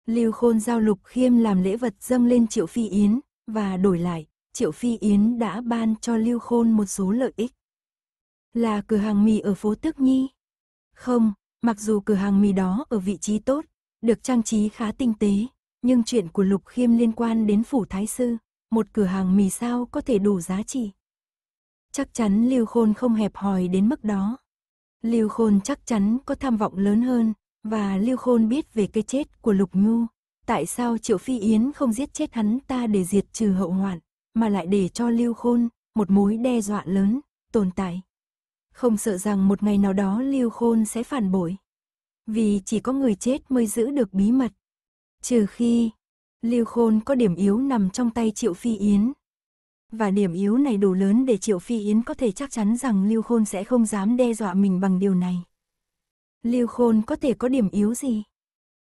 Lưu Khôn giao Lục Khiêm làm lễ vật dâng lên Triệu Phi Yến, và đổi lại, Triệu Phi Yến đã ban cho Lưu Khôn một số lợi ích. Là cửa hàng mì ở phố Tước Nhi. Không, mặc dù cửa hàng mì đó ở vị trí tốt, được trang trí khá tinh tế, nhưng chuyện của Lục Khiêm liên quan đến Phủ Thái Sư, một cửa hàng mì sao có thể đủ giá trị chắc chắn Lưu Khôn không hẹp hòi đến mức đó. Lưu Khôn chắc chắn có tham vọng lớn hơn, và Lưu Khôn biết về cái chết của Lục Nhu. Tại sao Triệu Phi Yến không giết chết hắn ta để diệt trừ hậu hoạn, mà lại để cho Lưu Khôn, một mối đe dọa lớn, tồn tại. Không sợ rằng một ngày nào đó Lưu Khôn sẽ phản bội. Vì chỉ có người chết mới giữ được bí mật. Trừ khi, Lưu Khôn có điểm yếu nằm trong tay Triệu Phi Yến, và điểm yếu này đủ lớn để Triệu Phi Yến có thể chắc chắn rằng Lưu Khôn sẽ không dám đe dọa mình bằng điều này. Lưu Khôn có thể có điểm yếu gì?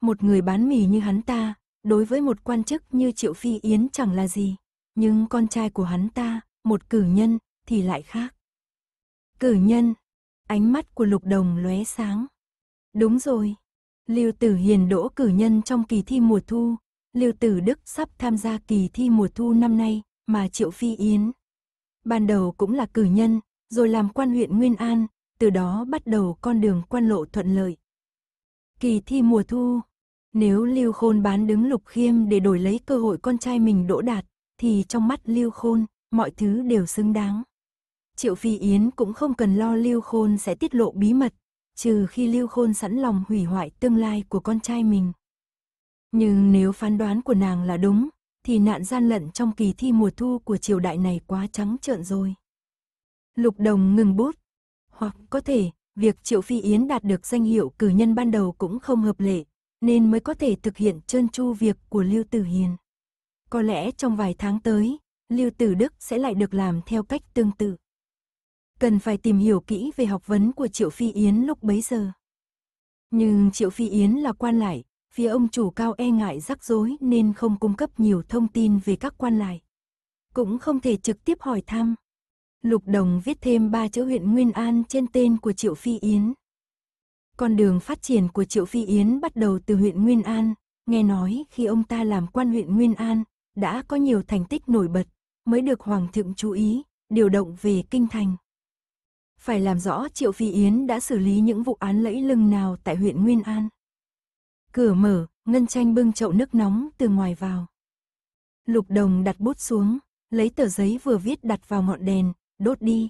Một người bán mì như hắn ta, đối với một quan chức như Triệu Phi Yến chẳng là gì. Nhưng con trai của hắn ta, một cử nhân, thì lại khác. Cử nhân, ánh mắt của Lục Đồng lóe sáng. Đúng rồi, Lưu Tử Hiền đỗ cử nhân trong kỳ thi mùa thu, Lưu Tử Đức sắp tham gia kỳ thi mùa thu năm nay, mà Triệu Phi Yến. Ban đầu cũng là cử nhân, rồi làm quan huyện Nguyên An, từ đó bắt đầu con đường quan lộ thuận lợi. Kỳ thi mùa thu, nếu Lưu Khôn bán đứng Lục Khiêm để đổi lấy cơ hội con trai mình đỗ đạt, thì trong mắt Lưu Khôn, mọi thứ đều xứng đáng. Triệu Phi Yến cũng không cần lo Lưu Khôn sẽ tiết lộ bí mật, trừ khi Lưu Khôn sẵn lòng hủy hoại tương lai của con trai mình. Nhưng nếu phán đoán của nàng là đúng, thì nạn gian lận trong kỳ thi mùa thu của triều đại này quá trắng trợn rồi. Lục Đồng ngừng bút. Hoặc có thể, việc Triệu Phi Yến đạt được danh hiệu cử nhân ban đầu cũng không hợp lệ, nên mới có thể thực hiện trơn tru việc của Lưu Tử Hiền. Có lẽ trong vài tháng tới, Lưu Tử Đức sẽ lại được làm theo cách tương tự. Cần phải tìm hiểu kỹ về học vấn của Triệu Phi Yến lúc bấy giờ. Nhưng Triệu Phi Yến là quan lại, phía ông chủ cao e ngại rắc rối nên không cung cấp nhiều thông tin về các quan lại. Cũng không thể trực tiếp hỏi thăm. Lục Đồng viết thêm ba chữ huyện Nguyên An trên tên của Triệu Phi Yến. Con đường phát triển của Triệu Phi Yến bắt đầu từ huyện Nguyên An, nghe nói khi ông ta làm quan huyện Nguyên An, đã có nhiều thành tích nổi bật, mới được Hoàng thượng chú ý, điều động về Kinh Thành. Phải làm rõ Triệu Phi Yến đã xử lý những vụ án lẫy lừng nào tại huyện Nguyên An. Cửa mở, Ngân Tranh bưng chậu nước nóng từ ngoài vào. Lục Đồng đặt bút xuống, lấy tờ giấy vừa viết đặt vào ngọn đèn, đốt đi.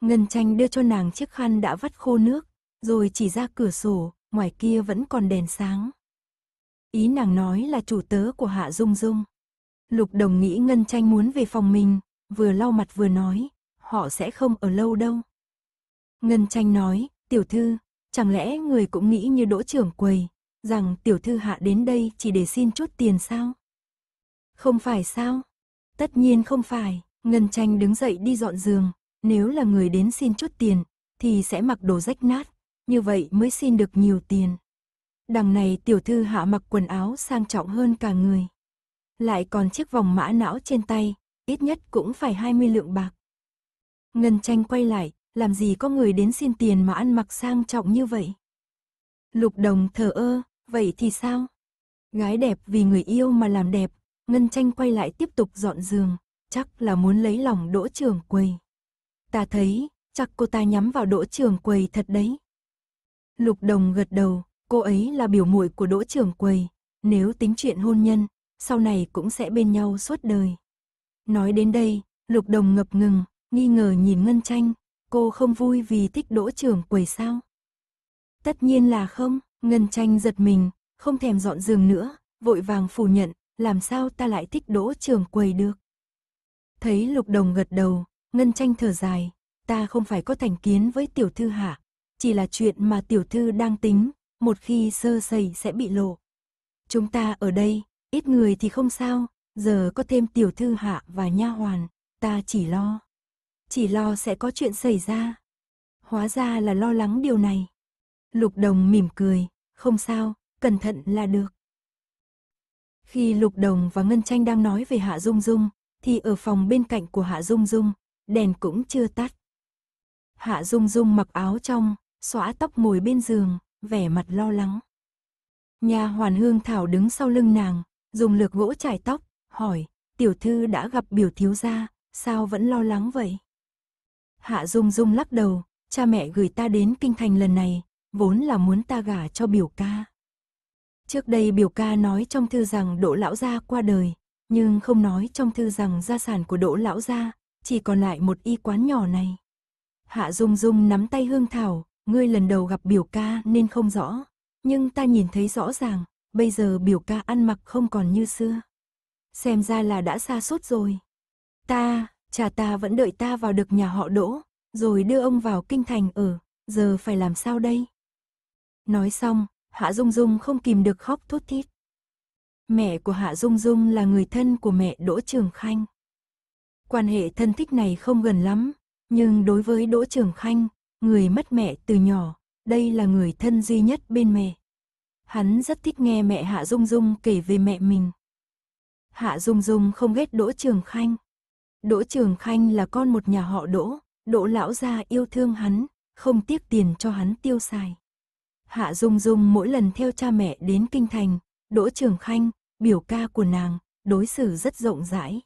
Ngân Tranh đưa cho nàng chiếc khăn đã vắt khô nước, rồi chỉ ra cửa sổ, ngoài kia vẫn còn đèn sáng. Ý nàng nói là chủ tớ của Hạ Dung Dung. Lục Đồng nghĩ Ngân Tranh muốn về phòng mình, vừa lau mặt vừa nói, họ sẽ không ở lâu đâu. Ngân Tranh nói, tiểu thư, chẳng lẽ người cũng nghĩ như đỗ trưởng quầy, rằng tiểu thư hạ đến đây chỉ để xin chút tiền sao? Không phải sao? Tất nhiên không phải, Ngân Tranh đứng dậy đi dọn giường, nếu là người đến xin chút tiền, thì sẽ mặc đồ rách nát, như vậy mới xin được nhiều tiền. Đằng này tiểu thư hạ mặc quần áo sang trọng hơn cả người. Lại còn chiếc vòng mã não trên tay, ít nhất cũng phải 20 lượng bạc. Ngân tranh quay lại, làm gì có người đến xin tiền mà ăn mặc sang trọng như vậy. Lục đồng thờ ơ, Vậy thì sao? Gái đẹp vì người yêu mà làm đẹp, Ngân Tranh quay lại tiếp tục dọn giường, chắc là muốn lấy lòng đỗ trường quầy. Ta thấy, chắc cô ta nhắm vào đỗ trường quầy thật đấy. Lục Đồng gật đầu, cô ấy là biểu muội của đỗ trường quầy, nếu tính chuyện hôn nhân, sau này cũng sẽ bên nhau suốt đời. Nói đến đây, Lục Đồng ngập ngừng, nghi ngờ nhìn Ngân Tranh, cô không vui vì thích đỗ trường quầy sao? Tất nhiên là không. Ngân tranh giật mình, không thèm dọn giường nữa, vội vàng phủ nhận, làm sao ta lại thích đỗ trường quầy được. Thấy lục đồng gật đầu, ngân tranh thở dài, ta không phải có thành kiến với tiểu thư hả, chỉ là chuyện mà tiểu thư đang tính, một khi sơ sẩy sẽ bị lộ. Chúng ta ở đây, ít người thì không sao, giờ có thêm tiểu thư hạ và nha hoàn, ta chỉ lo. Chỉ lo sẽ có chuyện xảy ra. Hóa ra là lo lắng điều này. Lục Đồng mỉm cười, không sao, cẩn thận là được. Khi Lục Đồng và Ngân Tranh đang nói về Hạ Dung Dung, thì ở phòng bên cạnh của Hạ Dung Dung, đèn cũng chưa tắt. Hạ Dung Dung mặc áo trong, xóa tóc ngồi bên giường, vẻ mặt lo lắng. Nhà hoàn hương thảo đứng sau lưng nàng, dùng lược gỗ chải tóc, hỏi, tiểu thư đã gặp biểu thiếu gia, sao vẫn lo lắng vậy? Hạ Dung Dung lắc đầu, cha mẹ gửi ta đến kinh thành lần này, vốn là muốn ta gả cho biểu ca. Trước đây biểu ca nói trong thư rằng Đỗ lão gia qua đời, nhưng không nói trong thư rằng gia sản của Đỗ lão gia chỉ còn lại một y quán nhỏ này. Hạ Dung Dung nắm tay Hương Thảo, ngươi lần đầu gặp biểu ca nên không rõ, nhưng ta nhìn thấy rõ ràng, bây giờ biểu ca ăn mặc không còn như xưa. Xem ra là đã xa suốt rồi. Ta, cha ta vẫn đợi ta vào được nhà họ Đỗ, rồi đưa ông vào kinh thành ở, giờ phải làm sao đây? Nói xong, Hạ Dung Dung không kìm được khóc thút thít. Mẹ của Hạ Dung Dung là người thân của mẹ Đỗ Trường Khanh. Quan hệ thân thích này không gần lắm, nhưng đối với Đỗ Trường Khanh, người mất mẹ từ nhỏ, đây là người thân duy nhất bên mẹ. Hắn rất thích nghe mẹ Hạ Dung Dung kể về mẹ mình. Hạ Dung Dung không ghét Đỗ Trường Khanh. Đỗ Trường Khanh là con một nhà họ Đỗ, Đỗ lão gia yêu thương hắn, không tiếc tiền cho hắn tiêu xài. Hạ Dung Dung mỗi lần theo cha mẹ đến kinh thành, Đỗ Trường Khanh, biểu ca của nàng, đối xử rất rộng rãi.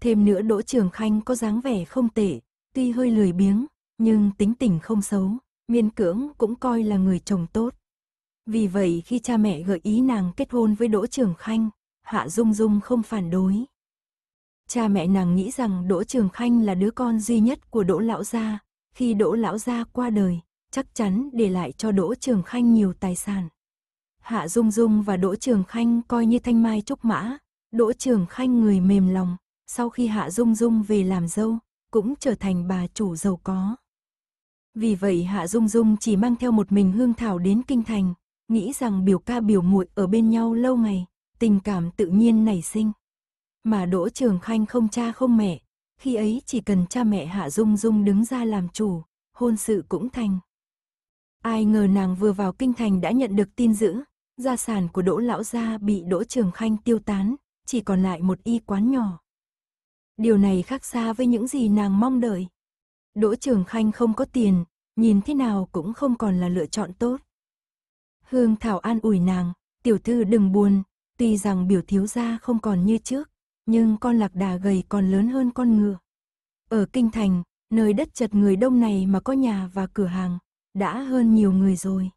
Thêm nữa Đỗ Trường Khanh có dáng vẻ không tệ, tuy hơi lười biếng, nhưng tính tình không xấu, miên cưỡng cũng coi là người chồng tốt. Vì vậy khi cha mẹ gợi ý nàng kết hôn với Đỗ Trường Khanh, Hạ Dung Dung không phản đối. Cha mẹ nàng nghĩ rằng Đỗ Trường Khanh là đứa con duy nhất của Đỗ Lão Gia, khi Đỗ Lão Gia qua đời, chắc chắn để lại cho Đỗ Trường Khanh nhiều tài sản. Hạ Dung Dung và Đỗ Trường Khanh coi như thanh mai trúc mã, Đỗ Trường Khanh người mềm lòng, sau khi Hạ Dung Dung về làm dâu, cũng trở thành bà chủ giàu có. Vì vậy Hạ Dung Dung chỉ mang theo một mình Hương Thảo đến Kinh Thành, nghĩ rằng biểu ca biểu muội ở bên nhau lâu ngày, tình cảm tự nhiên nảy sinh. Mà Đỗ Trường Khanh không cha không mẹ, khi ấy chỉ cần cha mẹ Hạ Dung Dung đứng ra làm chủ, hôn sự cũng thành. Ai ngờ nàng vừa vào kinh thành đã nhận được tin dữ, gia sản của Đỗ lão gia bị Đỗ Trường Khanh tiêu tán, chỉ còn lại một y quán nhỏ. Điều này khác xa với những gì nàng mong đợi. Đỗ Trường Khanh không có tiền, nhìn thế nào cũng không còn là lựa chọn tốt. Hương Thảo an ủi nàng, tiểu thư đừng buồn, tuy rằng biểu thiếu gia không còn như trước, nhưng con lạc đà gầy còn lớn hơn con ngựa. Ở Kinh Thành, nơi đất chật người đông này mà có nhà và cửa hàng, đã hơn nhiều người rồi.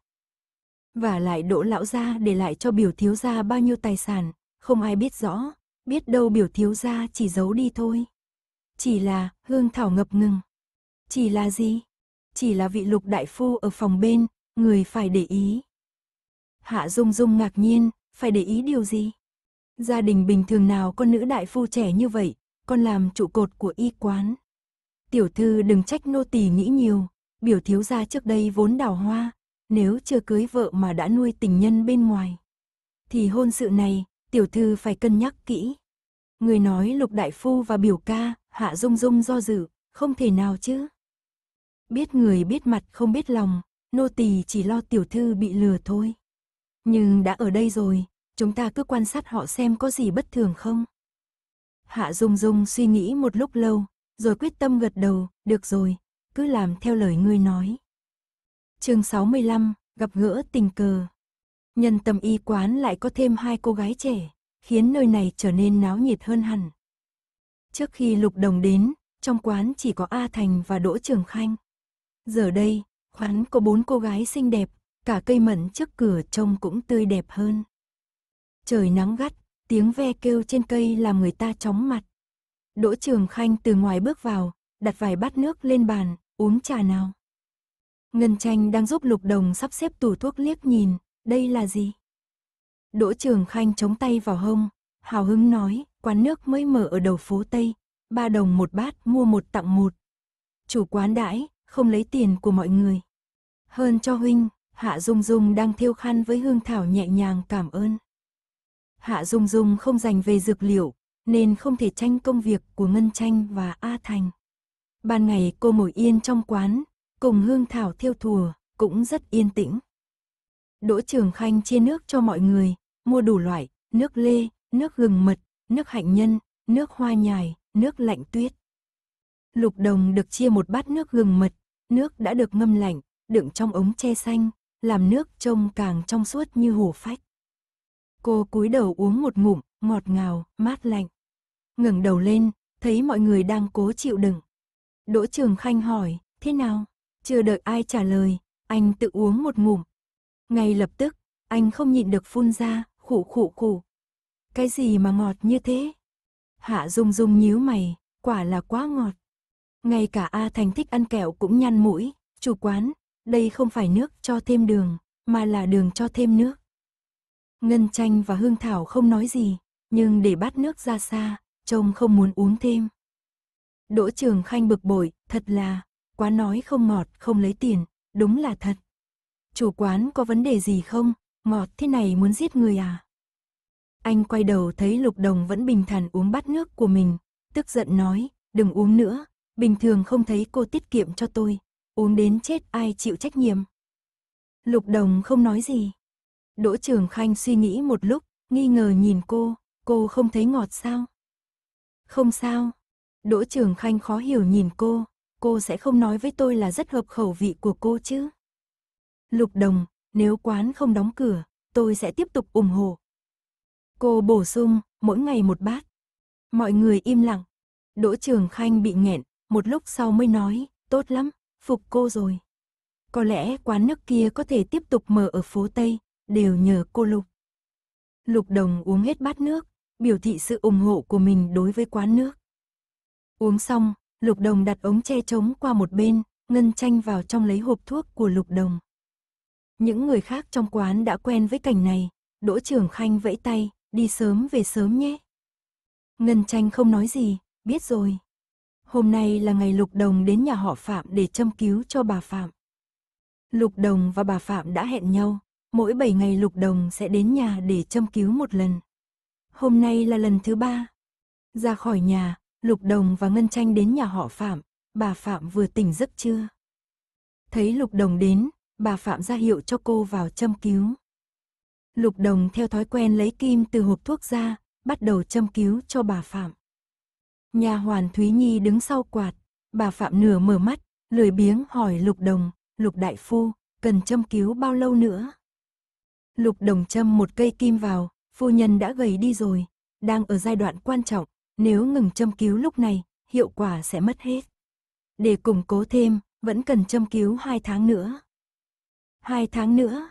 Và lại đỗ lão gia để lại cho biểu thiếu gia bao nhiêu tài sản, không ai biết rõ, biết đâu biểu thiếu gia chỉ giấu đi thôi. Chỉ là, Hương Thảo ngập ngừng. Chỉ là gì? Chỉ là vị lục đại phu ở phòng bên, người phải để ý. Hạ Dung Dung ngạc nhiên, phải để ý điều gì? Gia đình bình thường nào con nữ đại phu trẻ như vậy, con làm trụ cột của y quán. Tiểu thư đừng trách nô tỳ nghĩ nhiều, biểu thiếu gia trước đây vốn đào hoa, nếu chưa cưới vợ mà đã nuôi tình nhân bên ngoài. Thì hôn sự này, tiểu thư phải cân nhắc kỹ. Người nói lục đại phu và biểu ca, hạ dung dung do dự, không thể nào chứ. Biết người biết mặt không biết lòng, nô tỳ chỉ lo tiểu thư bị lừa thôi. Nhưng đã ở đây rồi, chúng ta cứ quan sát họ xem có gì bất thường không. Hạ Dung Dung suy nghĩ một lúc lâu, rồi quyết tâm gật đầu, được rồi, cứ làm theo lời ngươi nói. chương 65, gặp gỡ tình cờ. Nhân tâm y quán lại có thêm hai cô gái trẻ, khiến nơi này trở nên náo nhiệt hơn hẳn. Trước khi Lục Đồng đến, trong quán chỉ có A Thành và Đỗ Trường Khanh. Giờ đây, quán có bốn cô gái xinh đẹp, cả cây mận trước cửa trông cũng tươi đẹp hơn. Trời nắng gắt, tiếng ve kêu trên cây làm người ta chóng mặt. Đỗ Trường Khanh từ ngoài bước vào, đặt vài bát nước lên bàn, uống trà nào. Ngân tranh đang giúp Lục Đồng sắp xếp tủ thuốc liếc nhìn, đây là gì? Đỗ Trường Khanh chống tay vào hông, hào hứng nói, quán nước mới mở ở đầu phố Tây, ba đồng một bát mua một tặng một. Chủ quán đãi, không lấy tiền của mọi người. Hơn cho huynh, Hạ Dung Dung đang thiêu khăn với hương thảo nhẹ nhàng cảm ơn. Hạ Dung Dung không dành về dược liệu, nên không thể tranh công việc của Ngân Tranh và A Thành. Ban ngày cô ngồi yên trong quán, cùng hương thảo thiêu thùa, cũng rất yên tĩnh. Đỗ Trường Khanh chia nước cho mọi người, mua đủ loại, nước lê, nước gừng mật, nước hạnh nhân, nước hoa nhài, nước lạnh tuyết. Lục Đồng được chia một bát nước gừng mật, nước đã được ngâm lạnh, đựng trong ống tre xanh, làm nước trông càng trong suốt như hồ phách. Cô cúi đầu uống một ngụm, ngọt ngào, mát lạnh. ngẩng đầu lên, thấy mọi người đang cố chịu đựng. Đỗ Trường Khanh hỏi, thế nào? Chưa đợi ai trả lời, anh tự uống một ngụm. Ngay lập tức, anh không nhịn được phun ra, khủ khủ khủ. Cái gì mà ngọt như thế? Hạ Dung Dung nhíu mày, quả là quá ngọt. Ngay cả A Thành thích ăn kẹo cũng nhăn mũi, chủ quán, đây không phải nước cho thêm đường, mà là đường cho thêm nước. Ngân chanh và Hương Thảo không nói gì, nhưng để bát nước ra xa, trông không muốn uống thêm. Đỗ Trường Khanh bực bội, thật là, quá nói không ngọt, không lấy tiền, đúng là thật. Chủ quán có vấn đề gì không, ngọt thế này muốn giết người à? Anh quay đầu thấy Lục Đồng vẫn bình thản uống bát nước của mình, tức giận nói, đừng uống nữa, bình thường không thấy cô tiết kiệm cho tôi, uống đến chết ai chịu trách nhiệm. Lục Đồng không nói gì. Đỗ Trường Khanh suy nghĩ một lúc, nghi ngờ nhìn cô, cô không thấy ngọt sao? Không sao, Đỗ Trường Khanh khó hiểu nhìn cô, cô sẽ không nói với tôi là rất hợp khẩu vị của cô chứ. Lục Đồng, nếu quán không đóng cửa, tôi sẽ tiếp tục ủng hộ. Cô bổ sung, mỗi ngày một bát. Mọi người im lặng. Đỗ Trường Khanh bị nghẹn, một lúc sau mới nói, tốt lắm, phục cô rồi. Có lẽ quán nước kia có thể tiếp tục mở ở phố Tây, đều nhờ cô Lục. Lục Đồng uống hết bát nước, biểu thị sự ủng hộ của mình đối với quán nước. Uống xong, Lục Đồng đặt ống che chống qua một bên, Ngân Tranh vào trong lấy hộp thuốc của Lục Đồng. Những người khác trong quán đã quen với cảnh này, Đỗ Trường Khanh vẫy tay, đi sớm về sớm nhé. Ngân Tranh không nói gì, biết rồi. Hôm nay là ngày Lục Đồng đến nhà họ Phạm để châm cứu cho bà Phạm. Lục Đồng và bà Phạm đã hẹn nhau, mỗi 7 ngày Lục Đồng sẽ đến nhà để châm cứu một lần. Hôm nay là lần thứ ba. Ra khỏi nhà, Lục Đồng và Ngân Tranh đến nhà họ Phạm, bà Phạm vừa tỉnh giấc chưa? Thấy Lục Đồng đến, bà Phạm ra hiệu cho cô vào châm cứu. Lục Đồng theo thói quen lấy kim từ hộp thuốc ra, bắt đầu châm cứu cho bà Phạm. Nhà hoàn Thúy Nhi đứng sau quạt, bà Phạm nửa mở mắt, lười biếng hỏi Lục Đồng, Lục Đại Phu, cần châm cứu bao lâu nữa? Lục Đồng châm một cây kim vào, phu nhân đã gầy đi rồi, đang ở giai đoạn quan trọng, nếu ngừng châm cứu lúc này, hiệu quả sẽ mất hết. Để củng cố thêm, vẫn cần châm cứu 2 tháng nữa. 2 tháng nữa.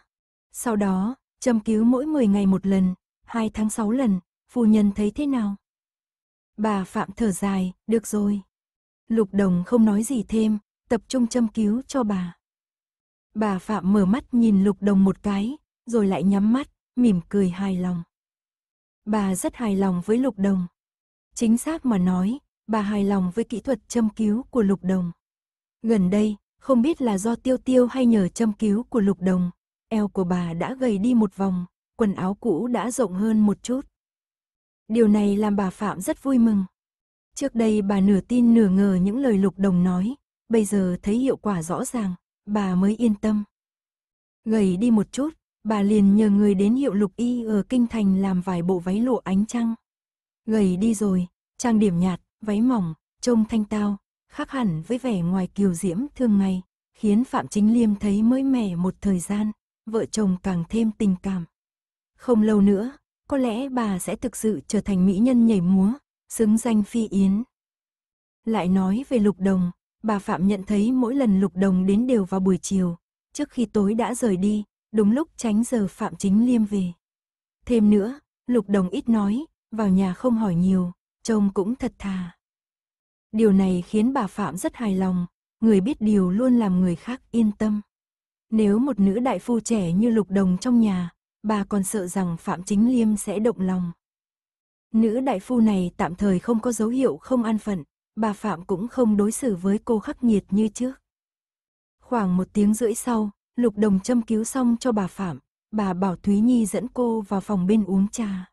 Sau đó, châm cứu mỗi 10 ngày một lần, 2 tháng 6 lần, phu nhân thấy thế nào? Bà Phạm thở dài, được rồi. Lục Đồng không nói gì thêm, tập trung châm cứu cho bà. Bà Phạm mở mắt nhìn Lục Đồng một cái, rồi lại nhắm mắt, mỉm cười hài lòng. Bà rất hài lòng với Lục Đồng. Chính xác mà nói, bà hài lòng với kỹ thuật châm cứu của Lục Đồng. Gần đây, không biết là do tiêu tiêu hay nhờ châm cứu của Lục Đồng, eo của bà đã gầy đi một vòng, quần áo cũ đã rộng hơn một chút. Điều này làm bà Phạm rất vui mừng. Trước đây bà nửa tin nửa ngờ những lời Lục Đồng nói, bây giờ thấy hiệu quả rõ ràng, bà mới yên tâm. Gầy đi một chút, bà liền nhờ người đến hiệu lục y ở Kinh Thành làm vài bộ váy lụa ánh trăng gầy đi rồi, trang điểm nhạt, váy mỏng, trông thanh tao, khác hẳn với vẻ ngoài kiều diễm thường ngày, khiến Phạm Chính Liêm thấy mới mẻ một thời gian, vợ chồng càng thêm tình cảm. Không lâu nữa, có lẽ bà sẽ thực sự trở thành mỹ nhân nhảy múa, xứng danh phi yến. Lại nói về Lục Đồng, bà Phạm nhận thấy mỗi lần Lục Đồng đến đều vào buổi chiều, trước khi tối đã rời đi, đúng lúc tránh giờ Phạm Chính Liêm về. Thêm nữa, Lục Đồng ít nói, vào nhà không hỏi nhiều, trông cũng thật thà. Điều này khiến bà Phạm rất hài lòng, người biết điều luôn làm người khác yên tâm. Nếu một nữ đại phu trẻ như Lục Đồng trong nhà, bà còn sợ rằng Phạm Chính Liêm sẽ động lòng. Nữ đại phu này tạm thời không có dấu hiệu không an phận, bà Phạm cũng không đối xử với cô khắc nghiệt như trước. Khoảng một tiếng rưỡi sau, Lục Đồng châm cứu xong cho bà Phạm, bà bảo Thúy Nhi dẫn cô vào phòng bên uống trà.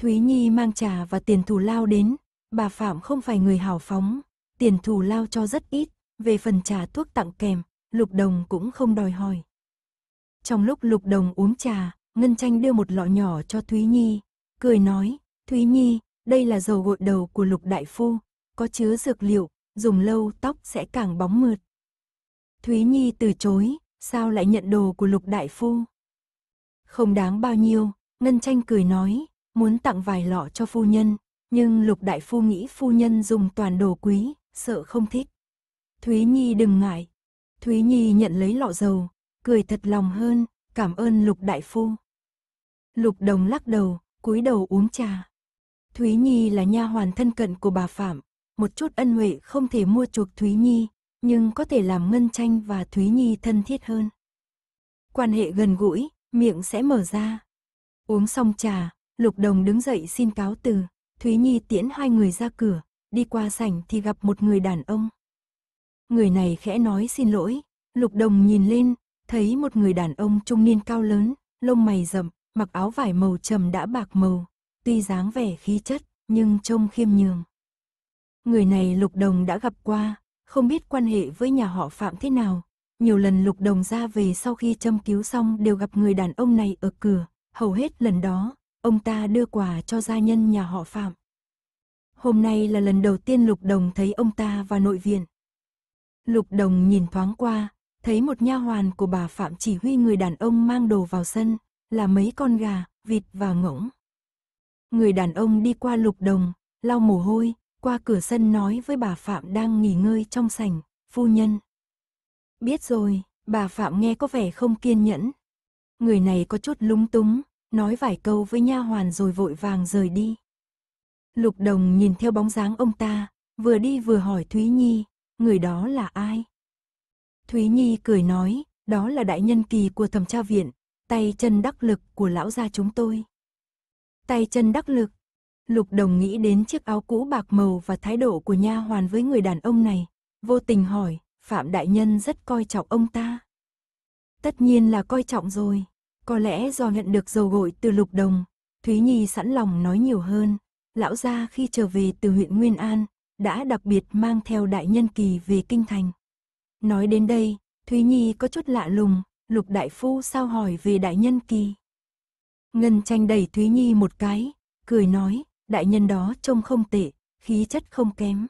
Thúy Nhi mang trà và tiền thù lao đến, bà Phạm không phải người hào phóng, tiền thù lao cho rất ít, về phần trà thuốc tặng kèm, Lục Đồng cũng không đòi hỏi. Trong lúc Lục Đồng uống trà, Ngân Tranh đưa một lọ nhỏ cho Thúy Nhi, cười nói, Thúy Nhi, đây là dầu gội đầu của Lục Đại Phu, có chứa dược liệu, dùng lâu tóc sẽ càng bóng mượt. Thúy Nhi từ chối, sao lại nhận đồ của Lục Đại Phu? Không đáng bao nhiêu, Ngân Tranh cười nói, muốn tặng vài lọ cho phu nhân, nhưng lục đại phu nghĩ phu nhân dùng toàn đồ quý, sợ không thích. Thúy Nhi đừng ngại. Thúy Nhi nhận lấy lọ dầu, cười thật lòng hơn, cảm ơn lục đại phu. Lục đồng lắc đầu, cúi đầu uống trà. Thúy Nhi là nha hoàn thân cận của bà Phạm, một chút ân huệ không thể mua chuộc Thúy Nhi, nhưng có thể làm Ngân Tranh và Thúy Nhi thân thiết hơn. Quan hệ gần gũi, miệng sẽ mở ra. Uống xong trà, Lục Đồng đứng dậy xin cáo từ, Thúy Nhi tiễn hai người ra cửa, đi qua sảnh thì gặp một người đàn ông. Người này khẽ nói xin lỗi, Lục Đồng nhìn lên, thấy một người đàn ông trung niên cao lớn, lông mày rậm, mặc áo vải màu trầm đã bạc màu, tuy dáng vẻ khí chất, nhưng trông khiêm nhường. Người này Lục Đồng đã gặp qua, không biết quan hệ với nhà họ Phạm thế nào. Nhiều lần Lục Đồng ra về sau khi châm cứu xong đều gặp người đàn ông này ở cửa, hầu hết lần đó, ông ta đưa quà cho gia nhân nhà họ Phạm. Hôm nay là lần đầu tiên Lục Đồng thấy ông ta vào nội viện. Lục Đồng nhìn thoáng qua, thấy một nha hoàn của bà Phạm chỉ huy người đàn ông mang đồ vào sân, là mấy con gà, vịt và ngỗng. Người đàn ông đi qua Lục Đồng, lau mồ hôi, qua cửa sân nói với bà Phạm đang nghỉ ngơi trong sảnh, phu nhân. Biết rồi, bà Phạm nghe có vẻ không kiên nhẫn. Người này có chút lúng túng, nói vài câu với nha hoàn rồi vội vàng rời đi. Lục Đồng nhìn theo bóng dáng ông ta, vừa đi vừa hỏi Thúy Nhi, người đó là ai? Thúy Nhi cười nói, đó là đại nhân kỳ của thẩm tra viện, tay chân đắc lực của lão gia chúng tôi. Tay chân đắc lực. Lục Đồng nghĩ đến chiếc áo cũ bạc màu và thái độ của nha hoàn với người đàn ông này, vô tình hỏi, Phạm đại nhân rất coi trọng ông ta. Tất nhiên là coi trọng rồi. Có lẽ do nhận được dầu gội từ lục đồng, Thúy Nhi sẵn lòng nói nhiều hơn. Lão gia khi trở về từ huyện Nguyên An, đã đặc biệt mang theo đại nhân kỳ về kinh thành. Nói đến đây, Thúy Nhi có chút lạ lùng, lục đại phu sao hỏi về đại nhân kỳ. Ngân tranh đẩy Thúy Nhi một cái, cười nói, đại nhân đó trông không tệ, khí chất không kém.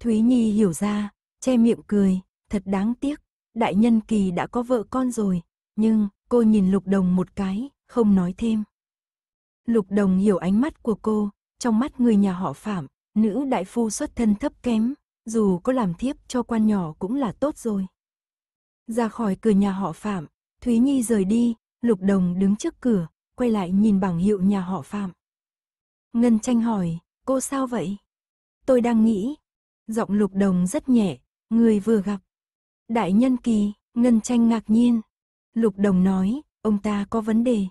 Thúy Nhi hiểu ra, che miệng cười, thật đáng tiếc, đại nhân kỳ đã có vợ con rồi, nhưng Cô nhìn Lục Đồng một cái, không nói thêm. Lục Đồng hiểu ánh mắt của cô, trong mắt người nhà họ Phạm, nữ đại phu xuất thân thấp kém, dù có làm thiếp cho quan nhỏ cũng là tốt rồi. Ra khỏi cửa nhà họ Phạm, Thúy Nhi rời đi, Lục Đồng đứng trước cửa, quay lại nhìn bảng hiệu nhà họ Phạm. Ngân tranh hỏi, cô sao vậy? Tôi đang nghĩ. Giọng Lục Đồng rất nhẹ, người vừa gặp. Đại nhân kỳ, Ngân tranh ngạc nhiên, Lục Đồng nói, ông ta có vấn đề.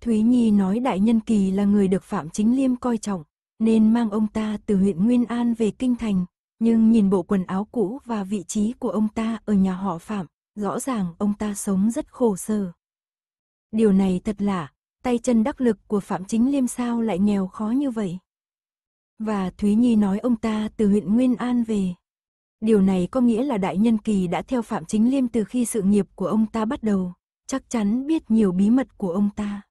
Thúy Nhi nói Đại Nhân Kỳ là người được Phạm Chính Liêm coi trọng, nên mang ông ta từ huyện Nguyên An về Kinh Thành, nhưng nhìn bộ quần áo cũ và vị trí của ông ta ở nhà họ Phạm, rõ ràng ông ta sống rất khổ sở. Điều này thật lạ, tay chân đắc lực của Phạm Chính Liêm sao lại nghèo khó như vậy. Và Thúy Nhi nói ông ta từ huyện Nguyên An về. Điều này có nghĩa là đại nhân kỳ đã theo Phạm Chính Liêm từ khi sự nghiệp của ông ta bắt đầu, chắc chắn biết nhiều bí mật của ông ta.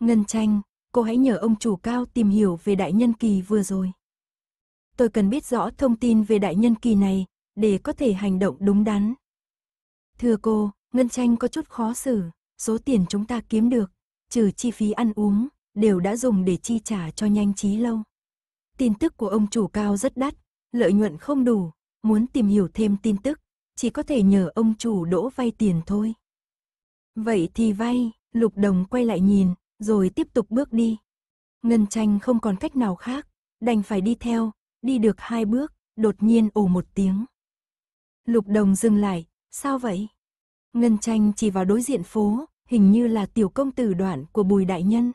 Ngân tranh, cô hãy nhờ ông chủ cao tìm hiểu về đại nhân kỳ vừa rồi. Tôi cần biết rõ thông tin về đại nhân kỳ này, để có thể hành động đúng đắn. Thưa cô, Ngân tranh có chút khó xử, số tiền chúng ta kiếm được, trừ chi phí ăn uống, đều đã dùng để chi trả cho nhanh trí lâu. Tin tức của ông chủ cao rất đắt, lợi nhuận không đủ, muốn tìm hiểu thêm tin tức, chỉ có thể nhờ ông chủ đỗ vay tiền thôi. Vậy thì vay, Lục Đồng quay lại nhìn, rồi tiếp tục bước đi. Ngân tranh không còn cách nào khác, đành phải đi theo, đi được hai bước, đột nhiên ồ một tiếng. Lục Đồng dừng lại, sao vậy? Ngân tranh chỉ vào đối diện phố, hình như là tiểu công tử đoạn của Bùi Đại Nhân.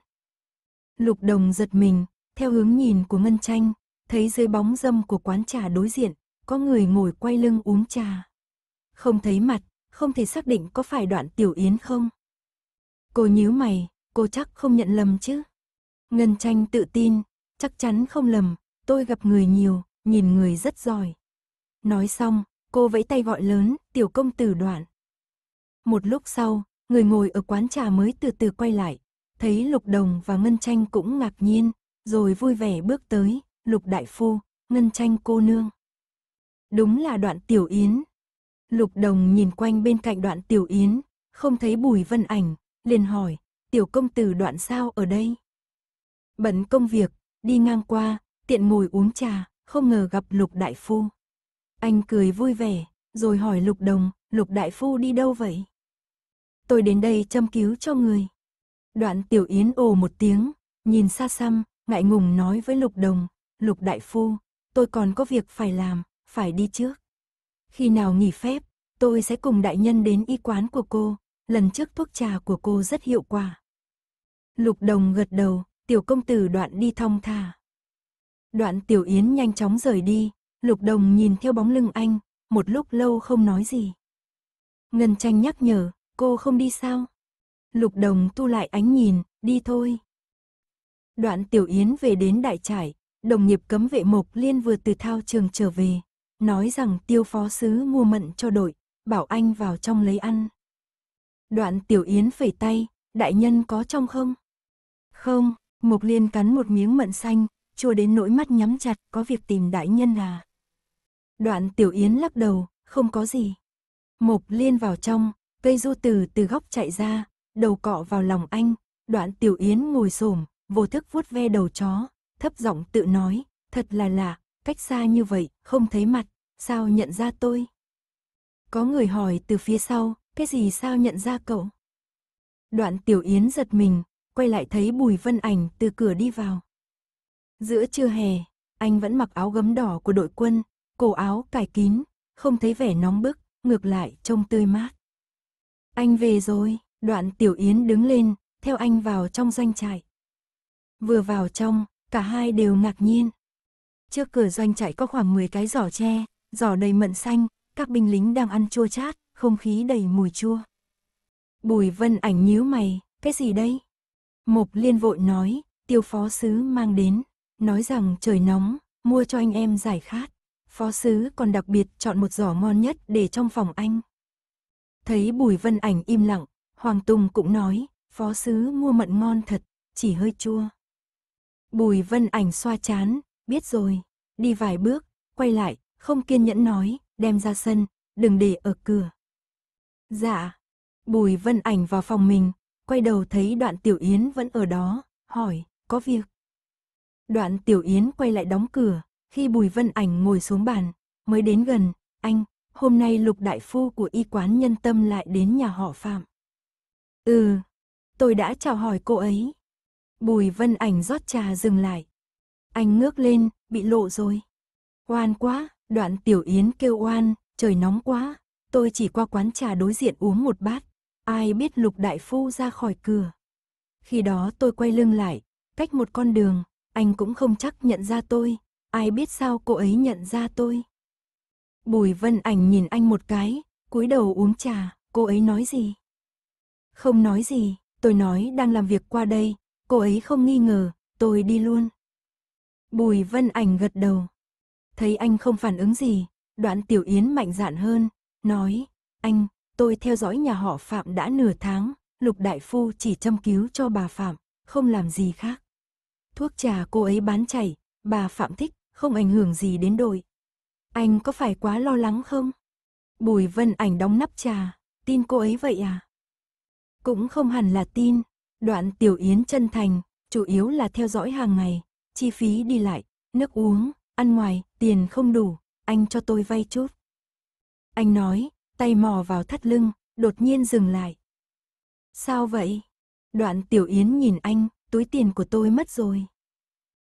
Lục Đồng giật mình, theo hướng nhìn của Ngân tranh, thấy dưới bóng dâm của quán trà đối diện, có người ngồi quay lưng uống trà. Không thấy mặt, không thể xác định có phải đoạn tiểu yến không. Cô nhíu mày, cô chắc không nhận lầm chứ. Ngân tranh tự tin, chắc chắn không lầm, tôi gặp người nhiều, nhìn người rất giỏi. Nói xong, cô vẫy tay gọi lớn, tiểu công tử đoạn. Một lúc sau, người ngồi ở quán trà mới từ từ quay lại, thấy Lục Đồng và Ngân Tranh cũng ngạc nhiên, rồi vui vẻ bước tới, Lục Đại Phu, Ngân Tranh cô nương. Đúng là đoạn tiểu yến. Lục đồng nhìn quanh bên cạnh đoạn tiểu yến, không thấy bùi vân ảnh, liền hỏi, tiểu công tử đoạn sao ở đây? Bận công việc, đi ngang qua, tiện ngồi uống trà, không ngờ gặp lục đại phu. Anh cười vui vẻ, rồi hỏi lục đồng, lục đại phu đi đâu vậy? Tôi đến đây châm cứu cho người. Đoạn tiểu yến ồ một tiếng, nhìn xa xăm, ngại ngùng nói với lục đồng, lục đại phu, tôi còn có việc phải làm, phải đi trước. Khi nào nghỉ phép, tôi sẽ cùng đại nhân đến y quán của cô, lần trước thuốc trà của cô rất hiệu quả. Lục đồng gật đầu, tiểu công tử đoạn đi thong thả. Đoạn tiểu yến nhanh chóng rời đi, lục đồng nhìn theo bóng lưng anh, một lúc lâu không nói gì. Ngân tranh nhắc nhở, cô không đi sao? Lục đồng tu lại ánh nhìn, đi thôi. Đoạn tiểu yến về đến đại trải, đồng nghiệp cấm vệ mộc liên vừa từ thao trường trở về, nói rằng tiêu phó sứ mua mận cho đội, bảo anh vào trong lấy ăn. Đoạn tiểu yến phẩy tay, đại nhân có trong không? Không, Mộc Liên cắn một miếng mận xanh, chua đến nỗi mắt nhắm chặt, có việc tìm đại nhân à? Đoạn tiểu yến lắc đầu, không có gì. Mộc Liên vào trong, cây du từ từ góc chạy ra, đầu cọ vào lòng anh, đoạn tiểu yến ngồi xổm vô thức vuốt ve đầu chó, thấp giọng tự nói, thật là lạ, cách xa như vậy, không thấy mặt, sao nhận ra tôi? Có người hỏi từ phía sau, cái gì sao nhận ra cậu? Đoạn Tiểu Yến giật mình, quay lại thấy Bùi Vân Ảnh từ cửa đi vào. Giữa trưa hè, anh vẫn mặc áo gấm đỏ của đội quân, cổ áo cài kín, không thấy vẻ nóng bức, ngược lại trông tươi mát. Anh về rồi, đoạn Tiểu Yến đứng lên, theo anh vào trong doanh trại. Vừa vào trong, cả hai đều ngạc nhiên. Trước cửa doanh trại có khoảng 10 cái giỏ tre, giỏ đầy mận xanh, các binh lính đang ăn chua chát, không khí đầy mùi chua. Bùi vân ảnh nhíu mày, cái gì đây? Mộc liên vội nói, tiêu phó sứ mang đến, nói rằng trời nóng, mua cho anh em giải khát. Phó sứ còn đặc biệt chọn một giỏ ngon nhất để trong phòng anh. Thấy bùi vân ảnh im lặng, Hoàng Tùng cũng nói, phó sứ mua mận ngon thật, chỉ hơi chua. Bùi vân ảnh xoa chán, biết rồi, đi vài bước, quay lại, không kiên nhẫn nói, đem ra sân, đừng để ở cửa. Dạ, Bùi Vân Ảnh vào phòng mình, quay đầu thấy đoạn Tiểu Yến vẫn ở đó, hỏi, có việc. Đoạn Tiểu Yến quay lại đóng cửa, khi Bùi Vân Ảnh ngồi xuống bàn, mới đến gần, anh, hôm nay lục đại phu của y quán nhân tâm lại đến nhà họ Phạm. Ừ, tôi đã chào hỏi cô ấy. Bùi Vân Ảnh rót trà dừng lại, anh ngước lên, bị lộ rồi. Oan quá, đoạn tiểu yến kêu oan, trời nóng quá, tôi chỉ qua quán trà đối diện uống một bát. Ai biết lục đại phu ra khỏi cửa. Khi đó tôi quay lưng lại, cách một con đường, anh cũng không chắc nhận ra tôi. Ai biết sao cô ấy nhận ra tôi. Bùi Vân Ảnh nhìn anh một cái, cúi đầu uống trà, cô ấy nói gì? Không nói gì, tôi nói đang làm việc qua đây, cô ấy không nghi ngờ, tôi đi luôn. Bùi Vân Ảnh gật đầu. Thấy anh không phản ứng gì, đoạn Tiểu Yến mạnh dạn hơn, nói, anh, tôi theo dõi nhà họ Phạm đã nửa tháng, Lục Đại Phu chỉ châm cứu cho bà Phạm, không làm gì khác. Thuốc trà cô ấy bán chảy, bà Phạm thích, không ảnh hưởng gì đến đội. Anh có phải quá lo lắng không? Bùi Vân Ảnh đóng nắp trà, tin cô ấy vậy à? Cũng không hẳn là tin, đoạn Tiểu Yến chân thành, chủ yếu là theo dõi hàng ngày chi phí đi lại, nước uống, ăn ngoài, tiền không đủ, anh cho tôi vay chút. Anh nói, tay mò vào thắt lưng, đột nhiên dừng lại. Sao vậy? Đoạn Tiểu Yến nhìn anh, túi tiền của tôi mất rồi.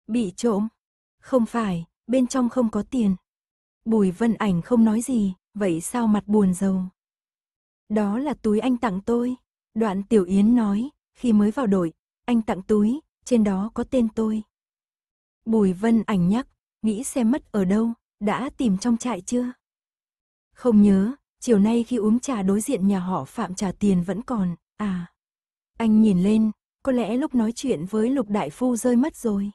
Bị trộm? Không phải, bên trong không có tiền. Bùi Vân Ảnh không nói gì, vậy sao mặt buồn rầu? Đó là túi anh tặng tôi. Đoạn Tiểu Yến nói, khi mới vào đội, anh tặng túi, trên đó có tên tôi. Bùi Vân Ảnh nhắc, nghĩ xem mất ở đâu, đã tìm trong trại chưa? Không nhớ, chiều nay khi uống trà đối diện nhà họ Phạm trả tiền vẫn còn, à. Anh nhìn lên, có lẽ lúc nói chuyện với Lục Đại Phu rơi mất rồi.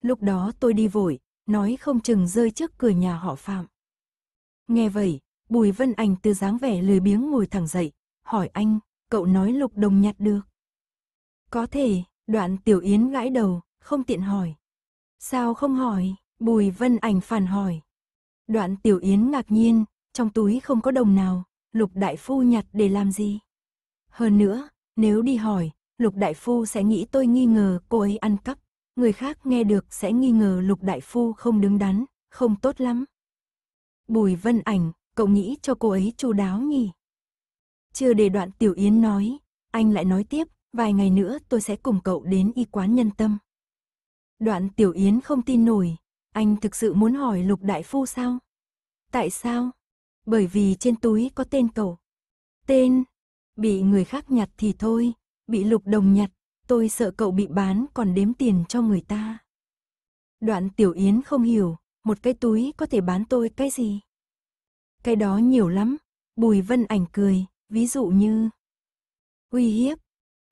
Lúc đó tôi đi vội, nói không chừng rơi trước cửa nhà họ Phạm. Nghe vậy, Bùi Vân Ảnh từ dáng vẻ lười biếng ngồi thẳng dậy, hỏi anh, cậu nói Lục Đồng nhặt được. Có thể, đoạn Tiểu Yến gãi đầu, không tiện hỏi. Sao không hỏi? Bùi Vân Ảnh phản hỏi. Đoạn Tiểu Yến ngạc nhiên, trong túi không có đồng nào, Lục Đại Phu nhặt để làm gì? Hơn nữa, nếu đi hỏi, Lục Đại Phu sẽ nghĩ tôi nghi ngờ cô ấy ăn cắp. Người khác nghe được sẽ nghi ngờ Lục Đại Phu không đứng đắn, không tốt lắm. Bùi Vân Ảnh, cậu nghĩ cho cô ấy chu đáo nhỉ? Chưa để đoạn Tiểu Yến nói, anh lại nói tiếp, vài ngày nữa tôi sẽ cùng cậu đến y quán nhân tâm. Đoạn Tiểu Yến không tin nổi, anh thực sự muốn hỏi Lục Đại Phu sao? Tại sao? Bởi vì trên túi có tên cậu. Tên, bị người khác nhặt thì thôi, bị Lục Đồng nhặt, tôi sợ cậu bị bán còn đếm tiền cho người ta. Đoạn Tiểu Yến không hiểu, một cái túi có thể bán tôi cái gì? Cái đó nhiều lắm, Bùi Vân Ảnh cười, ví dụ như... Uy hiếp,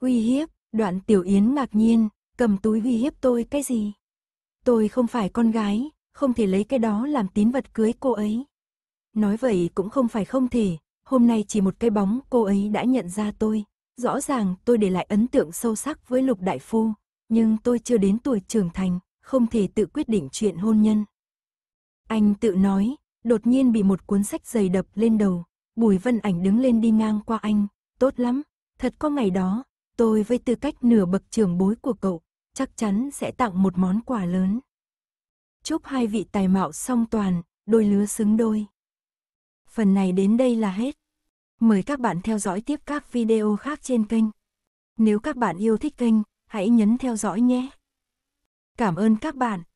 uy hiếp, đoạn Tiểu Yến ngạc nhiên, cầm túi uy hiếp tôi cái gì? Tôi không phải con gái, không thể lấy cái đó làm tín vật cưới cô ấy. Nói vậy cũng không phải không thể, hôm nay chỉ một cái bóng cô ấy đã nhận ra tôi. Rõ ràng tôi để lại ấn tượng sâu sắc với Lục Đại Phu, nhưng tôi chưa đến tuổi trưởng thành, không thể tự quyết định chuyện hôn nhân. Anh tự nói, đột nhiên bị một cuốn sách dày đập lên đầu, Bùi Vân Ảnh đứng lên đi ngang qua anh, tốt lắm, thật có ngày đó, tôi với tư cách nửa bậc trưởng bối của cậu, chắc chắn sẽ tặng một món quà lớn. Chúc hai vị tài mạo song toàn, đôi lứa xứng đôi. Phần này đến đây là hết. Mời các bạn theo dõi tiếp các video khác trên kênh. Nếu các bạn yêu thích kênh, hãy nhấn theo dõi nhé. Cảm ơn các bạn.